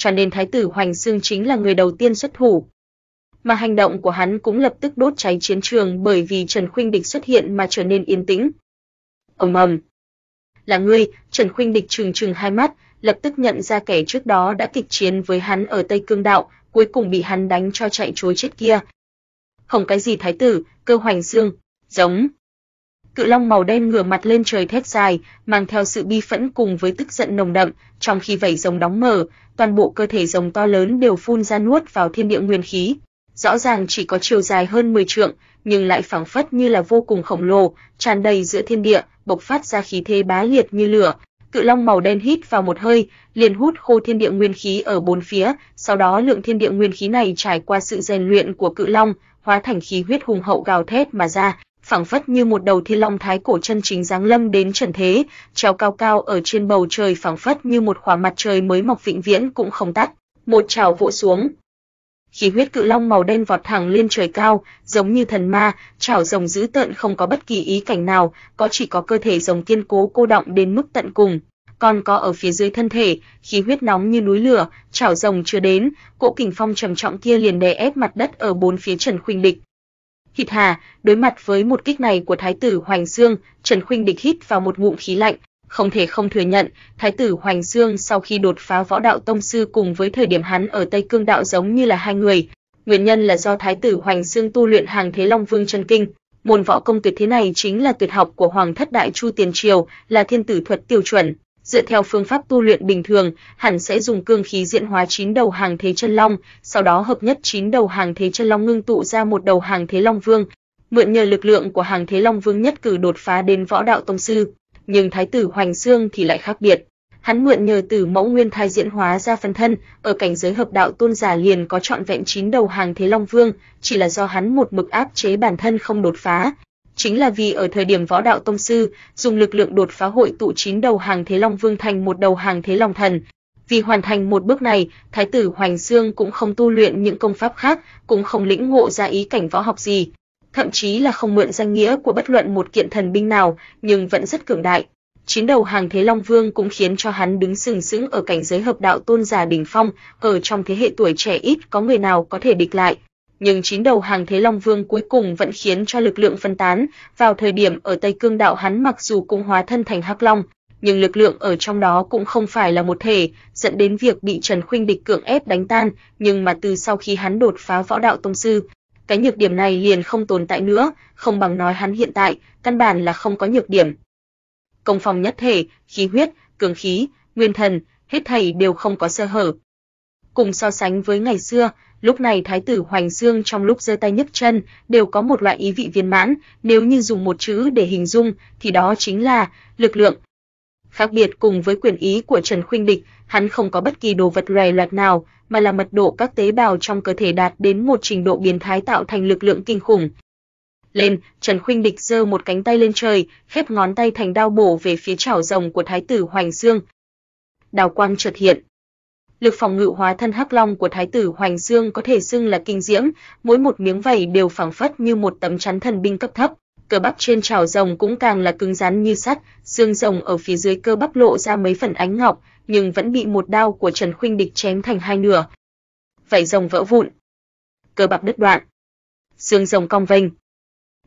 cho nên thái tử Hoành Xương chính là người đầu tiên xuất thủ. Mà hành động của hắn cũng lập tức đốt cháy chiến trường bởi vì Trần Khuynh Địch xuất hiện mà trở nên yên tĩnh. Ầm ầm. Là ngươi, Trần Khuynh Địch trừng trừng hai mắt, lập tức nhận ra kẻ trước đó đã kịch chiến với hắn ở Tây Cương đạo, cuối cùng bị hắn đánh cho chạy trối chết kia. Không cái gì thái tử, cơ hoành dương, giống cự long màu đen ngửa mặt lên trời thét dài, mang theo sự bi phẫn cùng với tức giận nồng đậm, trong khi vảy rồng đóng mở, toàn bộ cơ thể rồng to lớn đều phun ra nuốt vào thiên địa nguyên khí. Rõ ràng chỉ có chiều dài hơn 10 trượng, nhưng lại phảng phất như là vô cùng khổng lồ, tràn đầy giữa thiên địa, bộc phát ra khí thế bá liệt như lửa. Cự long màu đen hít vào một hơi, liền hút khô thiên địa nguyên khí ở bốn phía, sau đó lượng thiên địa nguyên khí này trải qua sự rèn luyện của cự long, hóa thành khí huyết hùng hậu gào thét mà ra, phảng phất như một đầu thiên long thái cổ chân chính giáng lâm đến trần thế, treo cao cao ở trên bầu trời phảng phất như một khỏa mặt trời mới mọc vĩnh viễn cũng không tắt, một trào vỗ xuống. Khí huyết cự long màu đen vọt thẳng lên trời cao, giống như thần ma, trảo rồng dữ tợn không có bất kỳ ý cảnh nào, có chỉ có cơ thể rồng kiên cố cô động đến mức tận cùng, còn có ở phía dưới thân thể, khí huyết nóng như núi lửa, trảo rồng chưa đến, cỗ kình phong trầm trọng kia liền đè ép mặt đất ở bốn phía Trần Khuynh Địch, Hít hà, đối mặt với một kích này của thái tử Hoành Dương, Trần Khuynh địch hít vào một ngụm khí lạnh, không thể không thừa nhận, thái tử Hoành Dương sau khi đột phá võ đạo tông sư cùng với thời điểm hắn ở Tây Cương đạo giống như là hai người. Nguyên nhân là do thái tử Hoành Dương tu luyện hàng thế Long Vương chân kinh, môn võ công tuyệt thế này chính là tuyệt học của Hoàng thất Đại Chu tiền triều, là thiên tử thuật tiêu chuẩn, dựa theo phương pháp tu luyện bình thường, hẳn sẽ dùng cương khí diễn hóa chín đầu hàng thế chân long, sau đó hợp nhất chín đầu hàng thế chân long ngưng tụ ra một đầu hàng thế long vương, mượn nhờ lực lượng của hàng thế long vương nhất cử đột phá đến võ đạo tông sư, nhưng thái tử Hoành Xương thì lại khác biệt. Hắn mượn nhờ tử mẫu nguyên thai diễn hóa ra phân thân, ở cảnh giới hợp đạo tôn giả liền có trọn vẹn chín đầu hàng thế long vương, chỉ là do hắn một mực áp chế bản thân không đột phá, chính là vì ở thời điểm võ đạo tông sư dùng lực lượng đột phá hội tụ chín đầu hàng thế long vương thành một đầu hàng thế long thần. Vì hoàn thành một bước này, thái tử Hoành Dương cũng không tu luyện những công pháp khác, cũng không lĩnh ngộ ra ý cảnh võ học gì, thậm chí là không mượn danh nghĩa của bất luận một kiện thần binh nào, nhưng vẫn rất cường đại. Chín đầu hàng thế Long Vương cũng khiến cho hắn đứng sừng sững ở cảnh giới hợp đạo tôn giả đỉnh phong, ở trong thế hệ tuổi trẻ ít có người nào có thể địch lại nhưng chín đầu hàng Thế Long Vương cuối cùng vẫn khiến cho lực lượng phân tán. Vào thời điểm ở Tây Cương đạo hắn mặc dù cũng hóa thân thành Hắc Long, nhưng lực lượng ở trong đó cũng không phải là một thể, dẫn đến việc bị Trần Khuynh địch cưỡng ép đánh tan, nhưng mà từ sau khi hắn đột phá võ đạo tông sư, cái nhược điểm này liền không tồn tại nữa, không bằng nói hắn hiện tại căn bản là không có nhược điểm. Công phòng nhất thể, khí huyết, cường khí, nguyên thần, hết thảy đều không có sơ hở. Cùng so sánh với ngày xưa, Lúc này thái tử Hoành dương trong lúc giơ tay nhấc chân đều có một loại ý vị viên mãn, nếu như dùng một chữ để hình dung thì đó chính là lực lượng. Khác biệt cùng với quyền ý của Trần Khuynh Địch, hắn không có bất kỳ đồ vật rầy loạt nào, mà là mật độ các tế bào trong cơ thể đạt đến một trình độ biến thái tạo thành lực lượng kinh khủng. Lên, Trần Khuynh Địch giơ một cánh tay lên trời, khép ngón tay thành đao bổ về phía chảo rồng của thái tử Hoành Dương. Đào quang chợt hiện, lực phòng ngự hóa thân hắc long của thái tử Hoành Dương có thể xưng là kinh diễm, mỗi một miếng vảy đều phảng phất như một tấm chắn thần binh cấp thấp. Cơ bắp trên chảo rồng cũng càng là cứng rắn như sắt, xương rồng ở phía dưới cơ bắp lộ ra mấy phần ánh ngọc, nhưng vẫn bị một đao của Trần Khuynh Địch chém thành hai nửa. Vảy rồng vỡ vụn, cơ bắp đứt đoạn, xương rồng cong vênh.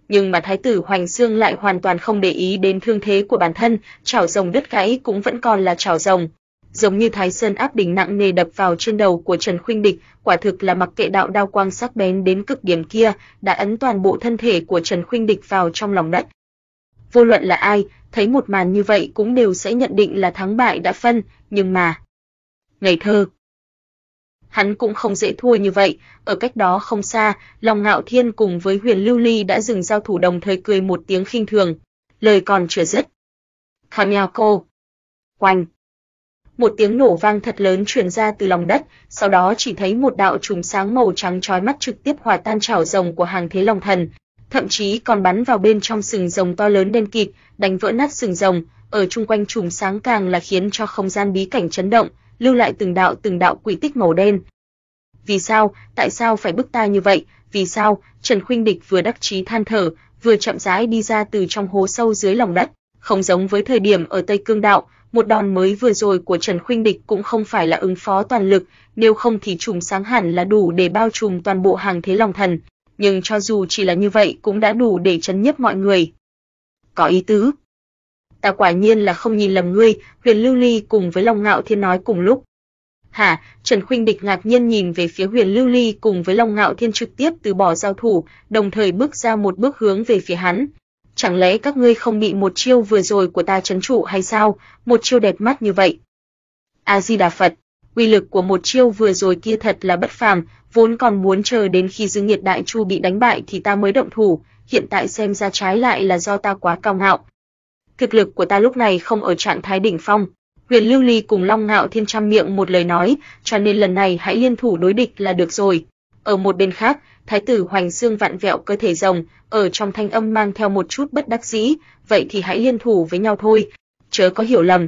Nhưng mà thái tử Hoành Dương lại hoàn toàn không để ý đến thương thế của bản thân, chảo rồng đứt gãy cũng vẫn còn là chảo rồng, giống như Thái Sơn áp đỉnh nặng nề đập vào trên đầu của Trần Khuynh Địch, quả thực là mặc kệ đạo đao quang sắc bén đến cực điểm kia, đã ấn toàn bộ thân thể của Trần Khuynh Địch vào trong lòng đất. Vô luận là ai, thấy một màn như vậy cũng đều sẽ nhận định là thắng bại đã phân, nhưng mà ngày thơ Hắn cũng không dễ thua như vậy, ở cách đó không xa, Long Ngạo Thiên cùng với Huyền Lưu Ly đã dừng giao thủ đồng thời cười một tiếng khinh thường, lời còn chưa dứt. Khamiao cô, quanh một tiếng nổ vang thật lớn truyền ra từ lòng đất, sau đó chỉ thấy một đạo chùm sáng màu trắng chói mắt trực tiếp hòa tan chảo rồng của hàng thế long thần, thậm chí còn bắn vào bên trong sừng rồng to lớn đen kịt, đánh vỡ nát sừng rồng, ở chung quanh chùm sáng càng là khiến cho không gian bí cảnh chấn động, lưu lại từng đạo từng đạo quỷ tích màu đen. Vì sao, tại sao phải bức ta như vậy? Vì sao? Trần Khuynh Địch vừa đắc chí than thở, vừa chậm rãi đi ra từ trong hố sâu dưới lòng đất, không giống với thời điểm ở Tây Cương đạo, một đòn mới vừa rồi của Trần Khuynh Địch cũng không phải là ứng phó toàn lực, nếu không thì trùng sáng hẳn là đủ để bao trùm toàn bộ hàng thế lòng thần, nhưng cho dù chỉ là như vậy cũng đã đủ để chấn nhấp mọi người. Có ý tứ. Ta quả nhiên là không nhìn lầm ngươi, Huyền Lưu Ly cùng với Long Ngạo Thiên nói cùng lúc. Hả? Trần Khuynh Địch ngạc nhiên nhìn về phía Huyền Lưu Ly cùng với Long Ngạo Thiên trực tiếp từ bỏ giao thủ, đồng thời bước ra một bước hướng về phía hắn, chẳng lẽ các ngươi không bị một chiêu vừa rồi của ta trấn trụ hay sao, một chiêu đẹp mắt như vậy. A Di Đà Phật, uy lực của một chiêu vừa rồi kia thật là bất phàm, vốn còn muốn chờ đến khi Dư Nghiệt Đại Chu bị đánh bại thì ta mới động thủ, hiện tại xem ra trái lại là do ta quá cao ngạo. Thực lực của ta lúc này không ở trạng thái đỉnh phong. Huyền Lưu Ly cùng Long Ngạo Thiên trăm miệng một lời nói, cho nên lần này hãy liên thủ đối địch là được rồi. Ở một bên khác, Thái tử Hoành Dương vặn vẹo cơ thể rồng, ở trong thanh âm mang theo một chút bất đắc dĩ, vậy thì hãy liên thủ với nhau thôi, chớ có hiểu lầm.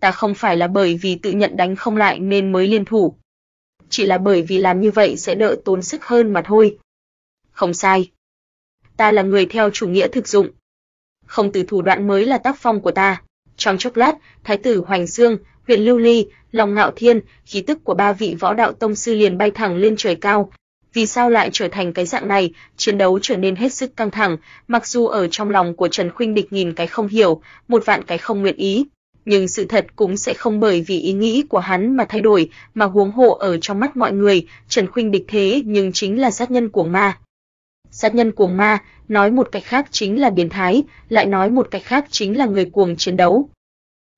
Ta không phải là bởi vì tự nhận đánh không lại nên mới liên thủ. Chỉ là bởi vì làm như vậy sẽ đỡ tốn sức hơn mà thôi. Không sai. Ta là người theo chủ nghĩa thực dụng. Không từ thủ đoạn mới là tác phong của ta. Trong chốc lát, Thái tử Hoành Dương, huyện Lưu Ly, Long Ngạo Thiên, khí tức của ba vị võ đạo tông sư liền bay thẳng lên trời cao, vì sao lại trở thành cái dạng này, chiến đấu trở nên hết sức căng thẳng, mặc dù ở trong lòng của Trần Khuynh Địch nhìn cái không hiểu, một vạn cái không nguyện ý, nhưng sự thật cũng sẽ không bởi vì ý nghĩ của hắn mà thay đổi, mà huống hộ ở trong mắt mọi người, Trần Khuynh Địch thế nhưng chính là sát nhân của ma. Sát nhân của ma, nói một cách khác chính là biến thái, lại nói một cách khác chính là người cuồng chiến đấu.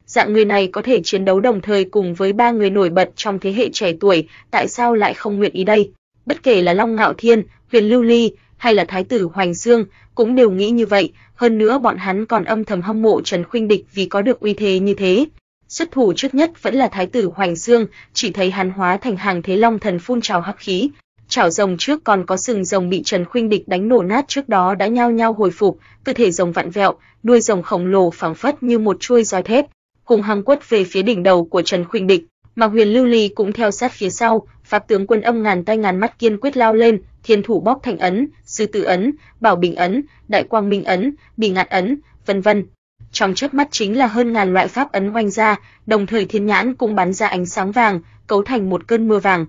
Dạng người này có thể chiến đấu đồng thời cùng với ba người nổi bật trong thế hệ trẻ tuổi, tại sao lại không nguyện ý đây? Bất kể là Long Ngạo Thiên, Huyền Lưu Ly hay là Thái tử Hoành Dương cũng đều nghĩ như vậy, hơn nữa bọn hắn còn âm thầm hâm mộ Trần Khuynh Địch vì có được uy thế như thế. Xuất thủ trước nhất vẫn là Thái tử Hoành Dương, chỉ thấy hắn hóa thành hàng thế long thần phun trào hắc khí, chảo rồng trước còn có sừng rồng bị Trần Khuynh Địch đánh nổ nát trước đó đã nhao nhao hồi phục, cơ thể rồng vặn vẹo, đuôi rồng khổng lồ phảng phất như một chuôi roi thép, cùng hăng quất về phía đỉnh đầu của Trần Khuynh Địch, mà Huyền Lưu Ly cũng theo sát phía sau, Pháp tướng quân âm ngàn tay ngàn mắt kiên quyết lao lên, thiên thủ bóc thành ấn, sư tử ấn, bảo bình ấn, đại quang minh ấn, bỉ ngạn ấn, vân vân. Trong chớp mắt chính là hơn ngàn loại pháp ấn oanh ra, đồng thời thiên nhãn cũng bắn ra ánh sáng vàng, cấu thành một cơn mưa vàng.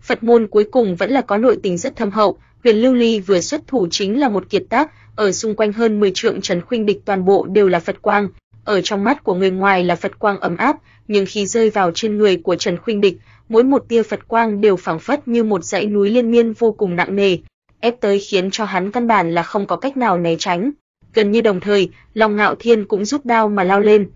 Phật môn cuối cùng vẫn là có nội tình rất thâm hậu, Huyền Lưu Ly vừa xuất thủ chính là một kiệt tác, ở xung quanh hơn 10 trượng trấn khuynh địch toàn bộ đều là Phật quang, ở trong mắt của người ngoài là Phật quang ấm áp, nhưng khi rơi vào trên người của Trần Khuynh Địch, mỗi một tia Phật quang đều phảng phất như một dãy núi liên miên vô cùng nặng nề, ép tới khiến cho hắn căn bản là không có cách nào né tránh. Gần như đồng thời, Long Ngạo Thiên cũng rút đao mà lao lên.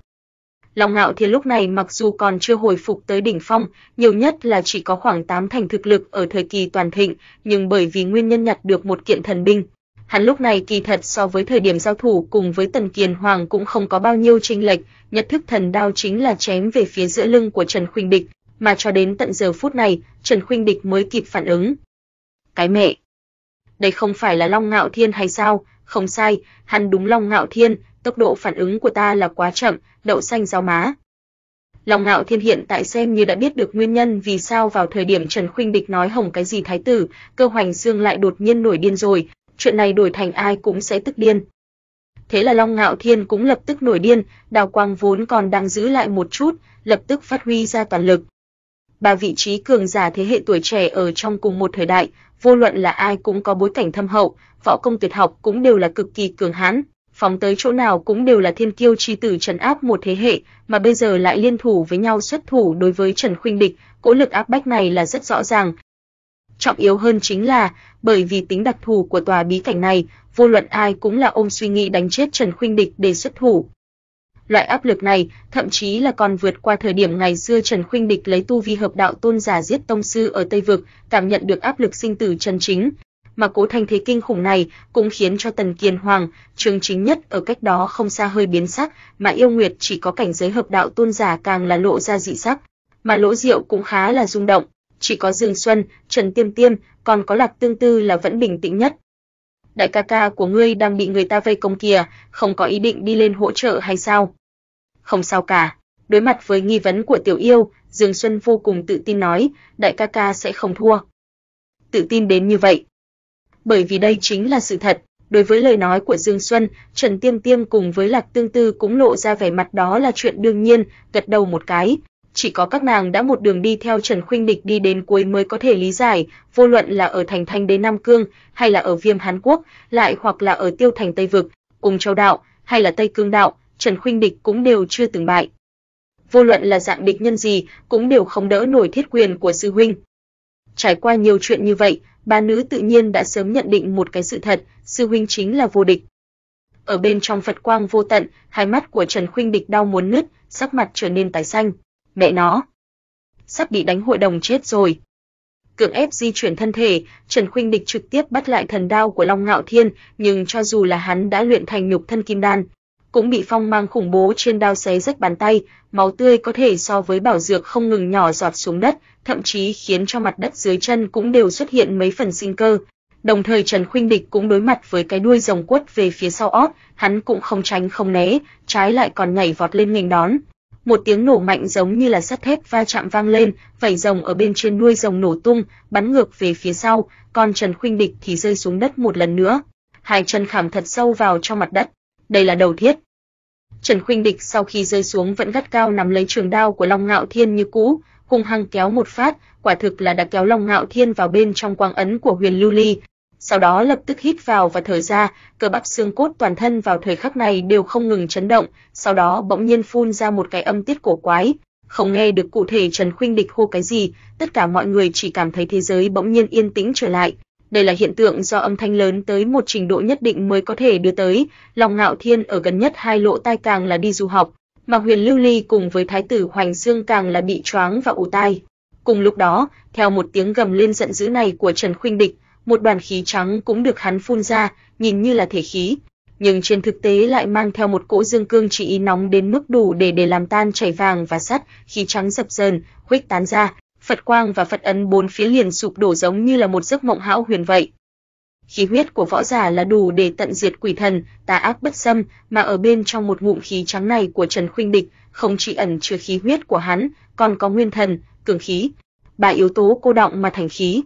Long Ngạo Thiên lúc này mặc dù còn chưa hồi phục tới đỉnh phong, nhiều nhất là chỉ có khoảng 8 thành thực lực ở thời kỳ toàn thịnh, nhưng bởi vì nguyên nhân nhặt được một kiện thần binh, hắn lúc này kỳ thật so với thời điểm giao thủ cùng với Tần Kiền Hoàng cũng không có bao nhiêu chênh lệch, nhất thức thần đao chính là chém về phía giữa lưng của Trần Khuynh Địch, mà cho đến tận giờ phút này, Trần Khuynh Địch mới kịp phản ứng. Cái mẹ! Đây không phải là Long Ngạo Thiên hay sao? Không sai, hắn đúng Long Ngạo Thiên, tốc độ phản ứng của ta là quá chậm, đậu xanh rau má. Long Ngạo Thiên hiện tại xem như đã biết được nguyên nhân vì sao vào thời điểm Trần Khuynh Địch nói hồng cái gì thái tử, Cơ Hoành Dương lại đột nhiên nổi điên rồi, chuyện này đổi thành ai cũng sẽ tức điên. Thế là Long Ngạo Thiên cũng lập tức nổi điên, Đào Quang vốn còn đang giữ lại một chút, lập tức phát huy ra toàn lực, ba vị trí cường giả thế hệ tuổi trẻ ở trong cùng một thời đại, vô luận là ai cũng có bối cảnh thâm hậu, võ công tuyệt học cũng đều là cực kỳ cường hãn, phóng tới chỗ nào cũng đều là thiên kiêu chi tử trấn áp một thế hệ, mà bây giờ lại liên thủ với nhau xuất thủ đối với Trần Khuynh Địch, cỗ lực áp bách này là rất rõ ràng. Trọng yếu hơn chính là, bởi vì tính đặc thù của tòa bí cảnh này, vô luận ai cũng là ôm suy nghĩ đánh chết Trần Khuynh Địch để xuất thủ, Loại áp lực này thậm chí là còn vượt qua thời điểm ngày xưa Trần Khuynh Địch lấy tu vi hợp đạo tôn giả giết tông sư ở Tây vực, cảm nhận được áp lực sinh tử chân chính, mà cố thành thế kinh khủng này cũng khiến cho Tần Kiên Hoàng, trường chính nhất ở cách đó không xa hơi biến sắc, mà yêu nguyệt chỉ có cảnh giới hợp đạo tôn giả càng là lộ ra dị sắc, mà lỗ diệu cũng khá là rung động, chỉ có Dương Xuân, Trần Tiêm Tiêm, còn có Lạc Tương Tư là vẫn bình tĩnh nhất. Đại ca ca của ngươi đang bị người ta vây công kìa, không có ý định đi lên hỗ trợ hay sao? không sao cả. Đối mặt với nghi vấn của Tiểu Yêu, Dương Xuân vô cùng tự tin nói, đại ca ca sẽ không thua. Tự tin đến như vậy. Bởi vì đây chính là sự thật, đối với lời nói của Dương Xuân, Trần Tiêm Tiêm cùng với Lạc Tương Tư cũng lộ ra vẻ mặt đó là chuyện đương nhiên, gật đầu một cái. Chỉ có các nàng đã một đường đi theo Trần Khuynh Địch đi đến cuối mới có thể lý giải, vô luận là ở thành Thanh Đế Nam Cương, hay là ở Viêm Hán Quốc, lại hoặc là ở Tiêu Thành Tây Vực, cùng Châu Đạo, hay là Tây Cương Đạo, Trần Khuynh Địch cũng đều chưa từng bại. Vô luận là dạng địch nhân gì, cũng đều không đỡ nổi thiết quyền của sư huynh. Trải qua nhiều chuyện như vậy, ba nữ tự nhiên đã sớm nhận định một cái sự thật, sư huynh chính là vô địch. Ở bên trong Phật quang vô tận, hai mắt của Trần Khuynh Địch đau muốn nứt, sắc mặt trở nên tái xanh. Mẹ nó, sắp bị đánh hội đồng chết rồi. Cưỡng ép di chuyển thân thể, Trần Khuynh Địch trực tiếp bắt lại thần đao của Long Ngạo Thiên, nhưng cho dù là hắn đã luyện thành nhục thân kim đan, cũng bị phong mang khủng bố trên đao xé rách bàn tay, máu tươi có thể so với bảo dược không ngừng nhỏ giọt xuống đất, thậm chí khiến cho mặt đất dưới chân cũng đều xuất hiện mấy phần sinh cơ. Đồng thời Trần Khuynh Địch cũng đối mặt với cái đuôi rồng quất về phía sau óc, hắn cũng không tránh không né, trái lại còn nhảy vọt lên nghênh đón. Một tiếng nổ mạnh giống như là sắt thép va chạm vang lên, vảy rồng ở bên trên đuôi rồng nổ tung, bắn ngược về phía sau, còn Trần Khuynh Địch thì rơi xuống đất một lần nữa. Hai chân khảm thật sâu vào trong mặt đất đây là đầu thiết. Trần Khuynh Địch sau khi rơi xuống vẫn gắt cao nắm lấy trường đao của Long Ngạo Thiên như cũ, hung hăng kéo một phát, quả thực là đã kéo Long Ngạo Thiên vào bên trong quang ấn của Huyền Lưu Ly, sau đó lập tức hít vào và thở ra, cơ bắp xương cốt toàn thân vào thời khắc này đều không ngừng chấn động, sau đó bỗng nhiên phun ra một cái âm tiết cổ quái, không nghe được cụ thể Trần Khuynh Địch hô cái gì, tất cả mọi người chỉ cảm thấy thế giới bỗng nhiên yên tĩnh trở lại, đây là hiện tượng do âm thanh lớn tới một trình độ nhất định mới có thể đưa tới, lòng ngạo thiên ở gần nhất hai lỗ tai càng là đi du học, mà huyền lưu ly cùng với thái tử Hoành Dương càng là bị choáng và ù tai. Cùng lúc đó, theo một tiếng gầm lên giận dữ này của Trần Khuynh Địch, một đoàn khí trắng cũng được hắn phun ra, nhìn như là thể khí, nhưng trên thực tế lại mang theo một cỗ dương cương chỉ ý nóng đến mức đủ để để làm tan chảy vàng và sắt, khí trắng dập dờn, khuếch tán ra, Phật quang và Phật ấn bốn phía liền sụp đổ giống như là một giấc mộng hão huyền vậy. Khí huyết của võ giả là đủ để tận diệt quỷ thần, tà ác bất xâm, mà ở bên trong một ngụm khí trắng này của Trần Khuynh Địch, không chỉ ẩn chứa khí huyết của hắn, còn có nguyên thần, cường khí, ba yếu tố cô động mà thành khí.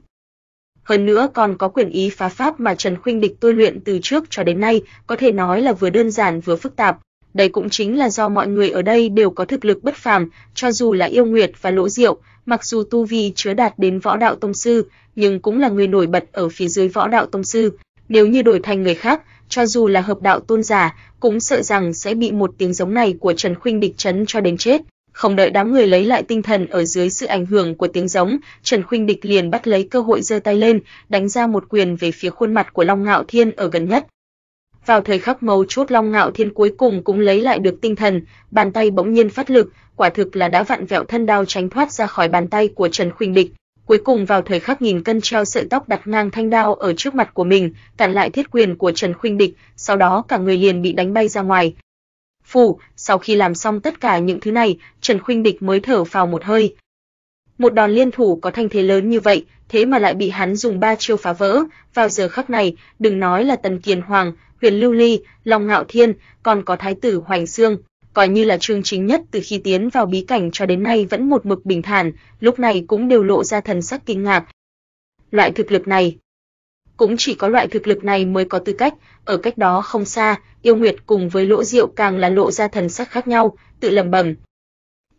Hơn nữa còn có quyền ý phá pháp mà Trần Khuynh Địch tôi luyện từ trước cho đến nay, có thể nói là vừa đơn giản vừa phức tạp. Đây cũng chính là do mọi người ở đây đều có thực lực bất phàm, cho dù là Yêu Nguyệt và Lỗ Diệu, mặc dù tu vi chưa đạt đến võ đạo tông sư, nhưng cũng là người nổi bật ở phía dưới võ đạo tông sư, nếu như đổi thành người khác, cho dù là hợp đạo tôn giả, cũng sợ rằng sẽ bị một tiếng giống này của Trần Khuynh địch chấn cho đến chết. Không đợi đám người lấy lại tinh thần ở dưới sự ảnh hưởng của tiếng giống, Trần Khuynh Địch liền bắt lấy cơ hội giơ tay lên, đánh ra một quyền về phía khuôn mặt của Long Ngạo Thiên ở gần nhất. Vào thời khắc mấu chốt Long Ngạo Thiên cuối cùng cũng lấy lại được tinh thần, bàn tay bỗng nhiên phát lực, quả thực là đã vặn vẹo thân đao tránh thoát ra khỏi bàn tay của Trần Khuynh Địch. Cuối cùng vào thời khắc nghìn cân treo sợi tóc đặt ngang thanh đao ở trước mặt của mình, cản lại thiết quyền của Trần Khuynh Địch, sau đó cả người liền bị đánh bay ra ngoài. Phủ, sau khi làm xong tất cả những thứ này, Trần Khuynh Địch mới thở phào một hơi, một đòn liên thủ có thanh thế lớn như vậy, thế mà lại bị hắn dùng ba chiêu phá vỡ, vào giờ khắc này, đừng nói là Tần Kiền Hoàng, Huyền Lưu Ly, Long Ngạo Thiên, còn có thái tử Hoành Xương, coi như là trương chính nhất từ khi tiến vào bí cảnh cho đến nay vẫn một mực bình thản, lúc này cũng đều lộ ra thần sắc kinh ngạc. Loại thực lực này, cũng chỉ có loại thực lực này mới có tư cách, ở cách đó không xa, Yêu Nguyệt cùng với Lỗ Diệu càng là lộ ra thần sắc khác nhau, tự lầm bầm.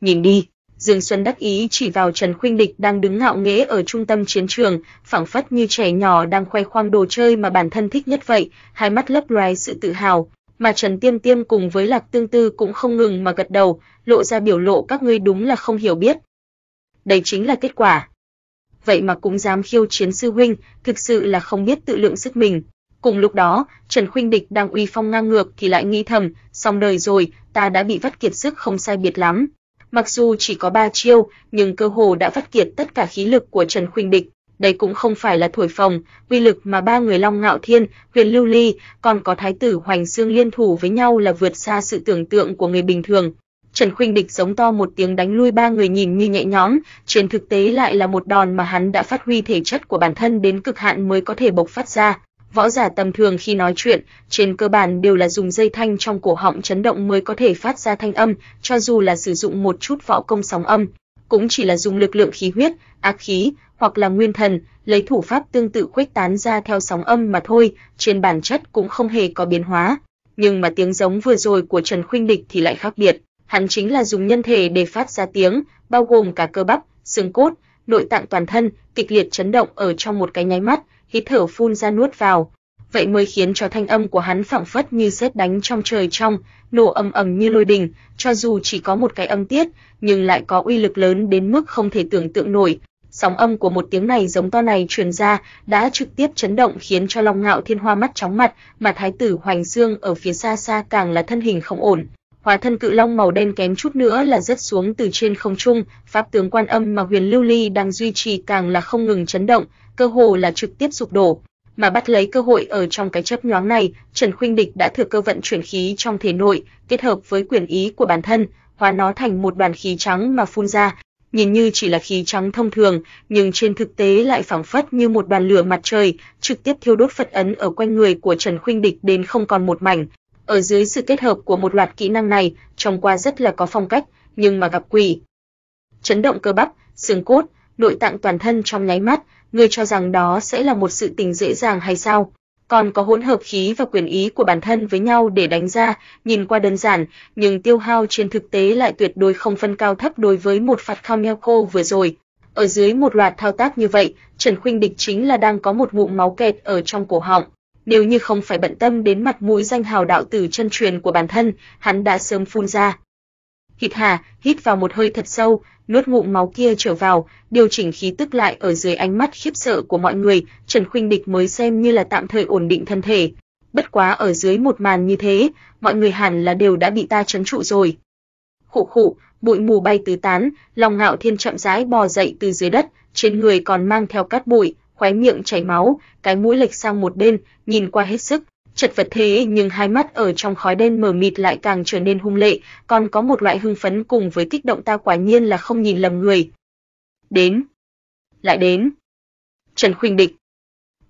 Nhìn đi, Dương Xuân đắc ý chỉ vào Trần Khuynh Địch đang đứng ngạo nghễ ở trung tâm chiến trường, phảng phất như trẻ nhỏ đang khoe khoang đồ chơi mà bản thân thích nhất vậy, hai mắt lấp loé sự tự hào, mà Trần Tiêm Tiêm cùng với Lạc Tương Tư cũng không ngừng mà gật đầu, lộ ra biểu lộ các ngươi đúng là không hiểu biết. Đây chính là kết quả. Vậy mà cũng dám khiêu chiến sư huynh, thực sự là không biết tự lượng sức mình. Cùng lúc đó, Trần Khuynh Địch đang uy phong ngang ngược thì lại nghi thầm, xong đời rồi, ta đã bị vắt kiệt sức không sai biệt lắm, Mặc dù chỉ có 3 chiêu, nhưng cơ hồ đã vắt kiệt tất cả khí lực của Trần Khuynh Địch, đây cũng không phải là thổi phòng, uy lực mà ba người Long Ngạo Thiên, Huyền Lưu Ly, còn có Thái tử Hoành Dương liên thủ với nhau là vượt xa sự tưởng tượng của người bình thường. Trần Khuynh Địch giống to một tiếng đánh lui ba người nhìn như nhẹ nhõm, trên thực tế lại là một đòn mà hắn đã phát huy thể chất của bản thân đến cực hạn mới có thể bộc phát ra, Võ giả tầm thường khi nói chuyện, trên cơ bản đều là dùng dây thanh trong cổ họng chấn động mới có thể phát ra thanh âm, cho dù là sử dụng một chút võ công sóng âm, cũng chỉ là dùng lực lượng khí huyết, ác khí hoặc là nguyên thần, lấy thủ pháp tương tự khuếch tán ra theo sóng âm mà thôi, trên bản chất cũng không hề có biến hóa. Nhưng mà tiếng giống vừa rồi của Trần Khuynh Địch thì lại khác biệt, hắn chính là dùng nhân thể để phát ra tiếng, bao gồm cả cơ bắp, xương cốt, nội tạng toàn thân, kịch liệt chấn động ở trong một cái nháy mắt, hít thở phun ra nuốt vào, vậy mới khiến cho thanh âm của hắn phảng phất như sét đánh trong trời trong, nổ ầm ầm như lôi đình, cho dù chỉ có một cái âm tiết, nhưng lại có uy lực lớn đến mức không thể tưởng tượng nổi. Sóng âm của một tiếng này giống to này truyền ra, đã trực tiếp chấn động khiến cho Long Ngạo Thiên Hoa mắt chóng mặt, mà thái tử Hoành Dương ở phía xa xa càng là thân hình không ổn. Hóa thân cự long màu đen kém chút nữa là rớt xuống từ trên không trung, pháp tướng quan âm mà Huyền Lưu Ly đang duy trì càng là không ngừng chấn động, cơ hồ là trực tiếp sụp đổ, mà bắt lấy cơ hội ở trong cái chớp nhoáng này, Trần Khuynh Địch đã thừa cơ vận chuyển khí trong thể nội, kết hợp với quyền ý của bản thân, hóa nó thành một đoàn khí trắng mà phun ra. Nhìn như chỉ là khí trắng thông thường, nhưng trên thực tế lại phảng phất như một đoàn lửa mặt trời, trực tiếp thiêu đốt Phật ấn ở quanh người của Trần Khuynh Địch đến không còn một mảnh. Ở dưới sự kết hợp của một loạt kỹ năng này, trông qua rất là có phong cách, nhưng mà gặp quỷ. Chấn động cơ bắp, xương cốt, nội tạng toàn thân trong nháy mắt ngươi cho rằng đó sẽ là một sự tình dễ dàng hay sao? Còn có hỗn hợp khí và quyền ý của bản thân với nhau để đánh ra, nhìn qua đơn giản, nhưng tiêu hao trên thực tế lại tuyệt đối không phân cao thấp đối với một phạt Kamelko vừa rồi. Ở dưới một loạt thao tác như vậy, Trần Khuynh Địch chính là đang có một ngụm máu kẹt ở trong cổ họng. Nếu như không phải bận tâm đến mặt mũi danh hào đạo tử chân truyền của bản thân, hắn đã sớm phun ra. Hít hà, hít vào một hơi thật sâu, nuốt ngụm máu kia trở vào, điều chỉnh khí tức lại ở dưới ánh mắt khiếp sợ của mọi người, Trần Khuynh Địch mới xem như là tạm thời ổn định thân thể. Bất quá ở dưới một màn như thế, mọi người hẳn là đều đã bị ta trấn trụ rồi. Khụ khụ, bụi mù bay tứ tán, Long Ngạo Thiên chậm rãi bò dậy từ dưới đất, trên người còn mang theo cát bụi, khóe miệng chảy máu, cái mũi lệch sang một bên, nhìn qua hết sức chật vật thế nhưng hai mắt ở trong khói đen mờ mịt lại càng trở nên hung lệ, còn có một loại hưng phấn cùng với kích động ta quả nhiên là không nhìn lầm người. Đến. Lại đến. Trần Khuynh Địch.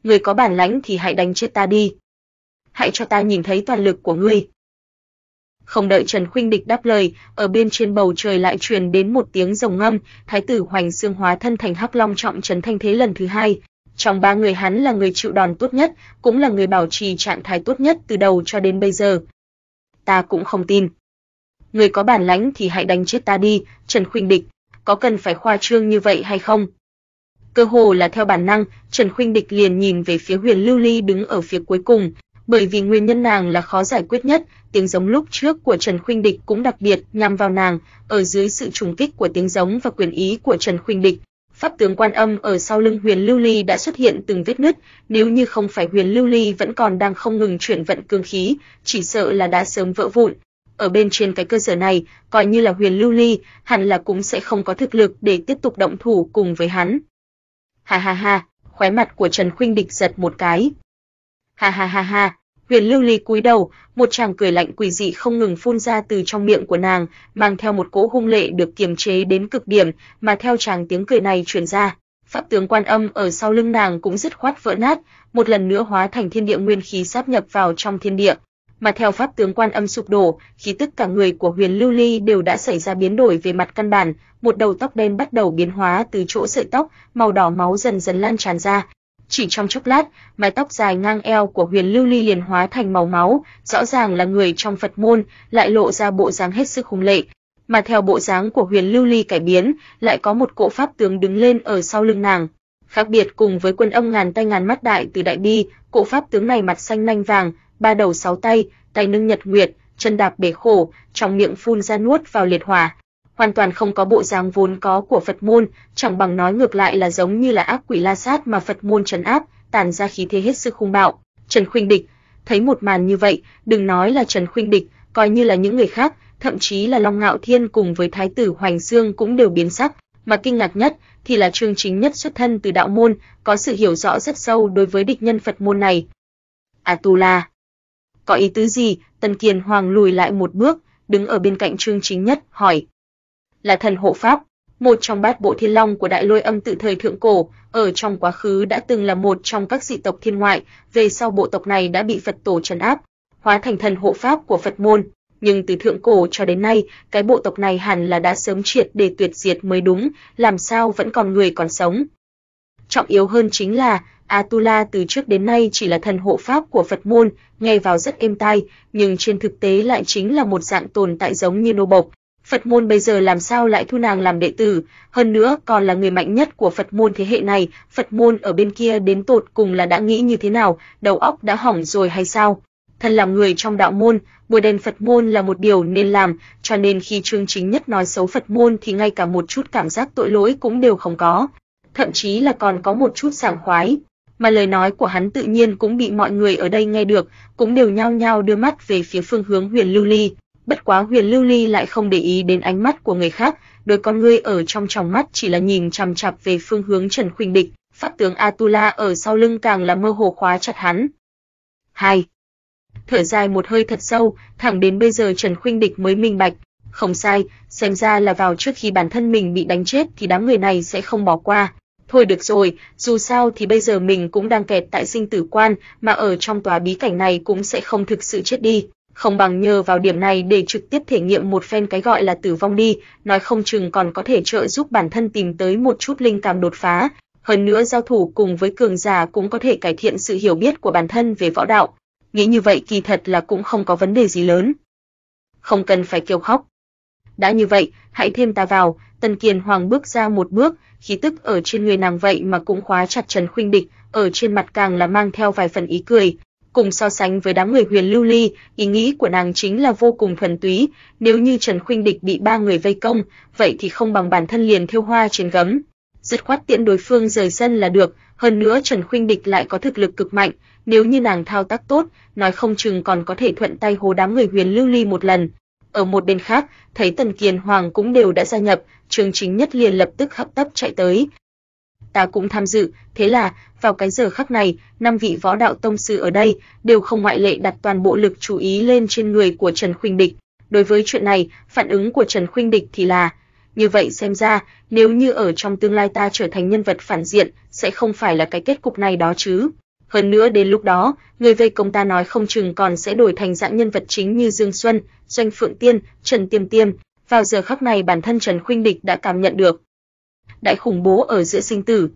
Người có bản lãnh thì hãy đánh chết ta đi. Hãy cho ta nhìn thấy toàn lực của ngươi. Không đợi Trần Khuynh Địch đáp lời, ở bên trên bầu trời lại truyền đến một tiếng rồng ngâm, Thái tử Hoành Xương hóa thân thành Hắc Long trọng trấn thanh thế lần thứ hai, trong ba người hắn là người chịu đòn tốt nhất, cũng là người bảo trì trạng thái tốt nhất từ đầu cho đến bây giờ. Ta cũng không tin. Người có bản lãnh thì hãy đánh chết ta đi, Trần Khuynh Địch, có cần phải khoa trương như vậy hay không? Cơ hồ là theo bản năng, Trần Khuynh Địch liền nhìn về phía Huyền Lưu Ly đứng ở phía cuối cùng, bởi vì nguyên nhân nàng là khó giải quyết nhất, tiếng giống lúc trước của Trần Khuynh Địch cũng đặc biệt nhằm vào nàng, ở dưới sự trùng kích của tiếng giống và quyền ý của Trần Khuynh Địch, Pháp tướng quan âm ở sau lưng huyền lưu ly đã xuất hiện từng vết nứt, nếu như không phải huyền lưu ly vẫn còn đang không ngừng chuyển vận cương khí, chỉ sợ là đã sớm vỡ vụn. Ở bên trên cái cơ sở này, coi như là huyền lưu ly, hẳn là cũng sẽ không có thực lực để tiếp tục động thủ cùng với hắn. Ha ha ha, khóe mặt của Trần Khuynh Địch giật một cái. Ha ha ha ha, Huyền Lưu Ly cúi đầu, một tràng cười lạnh quỷ dị không ngừng phun ra từ trong miệng của nàng, mang theo một cỗ hung lệ được kiềm chế đến cực điểm, mà theo tràng tiếng cười này truyền ra, pháp tướng quan âm ở sau lưng nàng cũng dứt khoát vỡ nát, một lần nữa hóa thành thiên địa nguyên khí sáp nhập vào trong thiên địa. Mà theo pháp tướng quan âm sụp đổ, khí tức cả người của Huyền Lưu Ly đều đã xảy ra biến đổi về mặt căn bản, một đầu tóc đen bắt đầu biến hóa từ chỗ sợi tóc, màu đỏ máu dần dần lan tràn ra, chỉ trong chốc lát, mái tóc dài ngang eo của Huyền Lưu Ly liền hóa thành màu máu, rõ ràng là người trong Phật môn, lại lộ ra bộ dáng hết sức hung lệ. Mà theo bộ dáng của Huyền Lưu Ly cải biến, lại có một cỗ pháp tướng đứng lên ở sau lưng nàng. Khác biệt cùng với quân âm ngàn tay ngàn mắt đại từ đại bi, cỗ pháp tướng này mặt xanh nanh vàng, ba đầu sáu tay, tay nâng nhật nguyệt, chân đạp bể khổ, trong miệng phun ra nuốt vào liệt hỏa hoàn toàn không có bộ dáng vốn có của Phật môn, chẳng bằng nói ngược lại là giống như là ác quỷ la sát mà Phật môn trấn áp, tản ra khí thế hết sức hung bạo. Trần Khuynh Địch thấy một màn như vậy, đừng nói là Trần Khuynh Địch, coi như là những người khác, thậm chí là Long Ngạo Thiên cùng với Thái tử Hoành Dương cũng đều biến sắc, mà kinh ngạc nhất thì là Trương Chính Nhất xuất thân từ đạo môn, có sự hiểu rõ rất sâu đối với địch nhân Phật môn này. À tu la, có ý tứ gì? Tần Kiền Hoàng lùi lại một bước, đứng ở bên cạnh Trương Chính Nhất hỏi là thần hộ pháp, một trong bát bộ thiên long của đại lôi âm tự thời thượng cổ, ở trong quá khứ đã từng là một trong các dị tộc thiên ngoại, về sau bộ tộc này đã bị Phật tổ trấn áp, hóa thành thần hộ pháp của Phật môn, nhưng từ thượng cổ cho đến nay, cái bộ tộc này hẳn là đã sớm triệt để tuyệt diệt mới đúng, làm sao vẫn còn người còn sống. Trọng yếu hơn chính là Atula từ trước đến nay chỉ là thần hộ pháp của Phật môn, nghe vào rất êm tai, nhưng trên thực tế lại chính là một dạng tồn tại giống như nô bộc, Phật môn bây giờ làm sao lại thu nàng làm đệ tử, hơn nữa còn là người mạnh nhất của Phật môn thế hệ này, Phật môn ở bên kia đến tột cùng là đã nghĩ như thế nào, đầu óc đã hỏng rồi hay sao? Thân làm người trong đạo môn, bùa đen Phật môn là một điều nên làm, cho nên khi Trương Chính Nhất nói xấu Phật môn thì ngay cả một chút cảm giác tội lỗi cũng đều không có, thậm chí là còn có một chút sảng khoái. Mà lời nói của hắn tự nhiên cũng bị mọi người ở đây nghe được, cũng đều nhao nhao đưa mắt về phía phương hướng Huyền Lưu Ly. Bất quá Huyền Lưu Ly lại không để ý đến ánh mắt của người khác, đôi con ngươi ở trong tròng mắt chỉ là nhìn chằm chằm về phương hướng Trần Khuynh Địch, pháp tướng Atula ở sau lưng càng là mơ hồ khóa chặt hắn. Hai, Thở dài một hơi thật sâu, thẳng đến bây giờ Trần Khuynh Địch mới minh bạch, không sai, xem ra là vào trước khi bản thân mình bị đánh chết thì đám người này sẽ không bỏ qua. Thôi được rồi, dù sao thì bây giờ mình cũng đang kẹt tại sinh tử quan, mà ở trong tòa bí cảnh này cũng sẽ không thực sự chết đi không bằng nhờ vào điểm này để trực tiếp thể nghiệm một phen cái gọi là tử vong đi, nói không chừng còn có thể trợ giúp bản thân tìm tới một chút linh cảm đột phá, hơn nữa giao thủ cùng với cường giả cũng có thể cải thiện sự hiểu biết của bản thân về võ đạo. Nghĩ như vậy kỳ thật là cũng không có vấn đề gì lớn. Không cần phải kêu khóc. Đã như vậy, hãy thêm ta vào, Tần Kiền Hoàng bước ra một bước, khí tức ở trên người nàng vậy mà cũng khóa chặt Trần Khuynh Địch, ở trên mặt càng là mang theo vài phần ý cười, Cùng so sánh với đám người Huyền Lưu Ly, ý nghĩ của nàng chính là vô cùng thuần túy, nếu như Trần Khuynh Địch bị ba người vây công, vậy thì không bằng bản thân liền thiêu hoa trên gấm. Dứt khoát tiện đối phương rời sân là được, hơn nữa Trần Khuynh Địch lại có thực lực cực mạnh, nếu như nàng thao tác tốt, nói không chừng còn có thể thuận tay hô đám người Huyền Lưu Ly một lần. Ở một bên khác, thấy Tần Kiền Hoàng cũng đều đã gia nhập, Trương Chính Nhất liền lập tức hấp tấp chạy tới, ta cũng tham dự, thế là vào cái giờ khắc này, năm vị võ đạo tông sư ở đây đều không ngoại lệ đặt toàn bộ lực chú ý lên trên người của Trần Khuynh Địch. Đối với chuyện này, phản ứng của Trần Khuynh Địch thì là như vậy xem ra, nếu như ở trong tương lai ta trở thành nhân vật phản diện, sẽ không phải là cái kết cục này đó chứ. Hơn nữa đến lúc đó, người vây công ta nói không chừng còn sẽ đổi thành dạng nhân vật chính như Dương Xuân, Doanh Phượng Tiên, Trần Tiêm Tiêm. Vào giờ khắc này bản thân Trần Khuynh Địch đã cảm nhận được, đại khủng bố ở giữa sinh tử.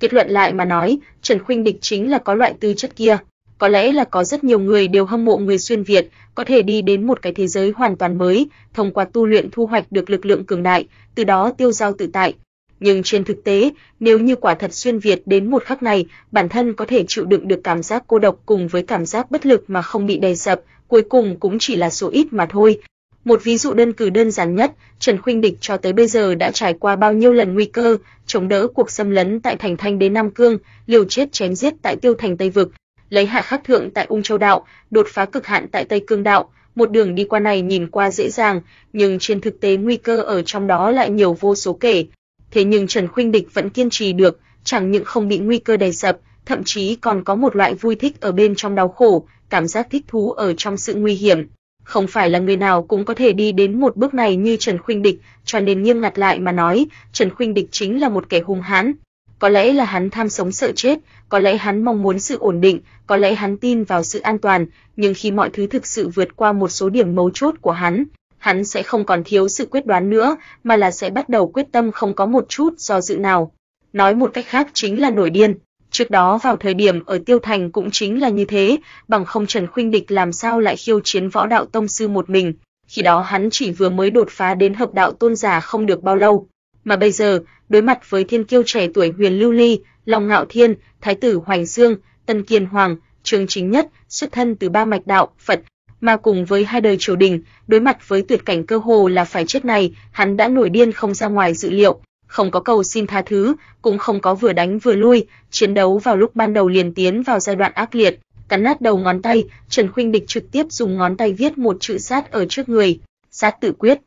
Kết luận lại mà nói, Trần Khuynh Địch chính là có loại tư chất kia, có lẽ là có rất nhiều người đều hâm mộ người xuyên Việt có thể đi đến một cái thế giới hoàn toàn mới, thông qua tu luyện thu hoạch được lực lượng cường đại, từ đó tiêu dao tự tại. Nhưng trên thực tế, nếu như quả thật xuyên Việt đến một khắc này, bản thân có thể chịu đựng được cảm giác cô độc cùng với cảm giác bất lực mà không bị đè sập, cuối cùng cũng chỉ là số ít mà thôi, một ví dụ đơn cử đơn giản nhất, Trần Khuynh Địch cho tới bây giờ đã trải qua bao nhiêu lần nguy cơ, chống đỡ cuộc xâm lấn tại thành Thanh đến Nam Cương, liều chết chém giết tại Tiêu Thành Tây vực, lấy hạ khắc thượng tại Ung Châu đạo, đột phá cực hạn tại Tây Cương đạo, một đường đi qua này nhìn qua dễ dàng, nhưng trên thực tế nguy cơ ở trong đó lại nhiều vô số kể. Thế nhưng Trần Khuynh Địch vẫn kiên trì được, chẳng những không bị nguy cơ đè sập, thậm chí còn có một loại vui thích ở bên trong đau khổ, cảm giác thích thú ở trong sự nguy hiểm. Không phải là người nào cũng có thể đi đến một bước này như Trần Khuynh Địch, cho nên nghiêm ngặt lại mà nói, Trần Khuynh Địch chính là một kẻ hung hãn. Có lẽ là hắn tham sống sợ chết, có lẽ hắn mong muốn sự ổn định, có lẽ hắn tin vào sự an toàn, nhưng khi mọi thứ thực sự vượt qua một số điểm mấu chốt của hắn, hắn sẽ không còn thiếu sự quyết đoán nữa, mà là sẽ bắt đầu quyết tâm không có một chút do dự nào. Nói một cách khác chính là nổi điên. Trước đó vào thời điểm ở Tiêu Thành cũng chính là như thế, bằng không Trần Khuynh Địch làm sao lại khiêu chiến võ đạo tông sư một mình, khi đó hắn chỉ vừa mới đột phá đến hợp đạo tôn giả không được bao lâu, mà bây giờ, đối mặt với thiên kiêu trẻ tuổi Huyền Lưu Ly, Long Ngạo Thiên, Thái tử Hoành Dương, Tân Kiền Hoàng, Trương Chính Nhất, xuất thân từ ba mạch đạo, Phật, mà cùng với hai đời triều đình, đối mặt với tuyệt cảnh cơ hồ là phải chết này, hắn đã nổi điên không ra ngoài dự liệu, không có cầu xin tha thứ, cũng không có vừa đánh vừa lui, chiến đấu vào lúc ban đầu liền tiến vào giai đoạn ác liệt. Cắn nát đầu ngón tay, Trần Khuynh Địch trực tiếp dùng ngón tay viết một chữ sát ở trước người, sát tự quyết.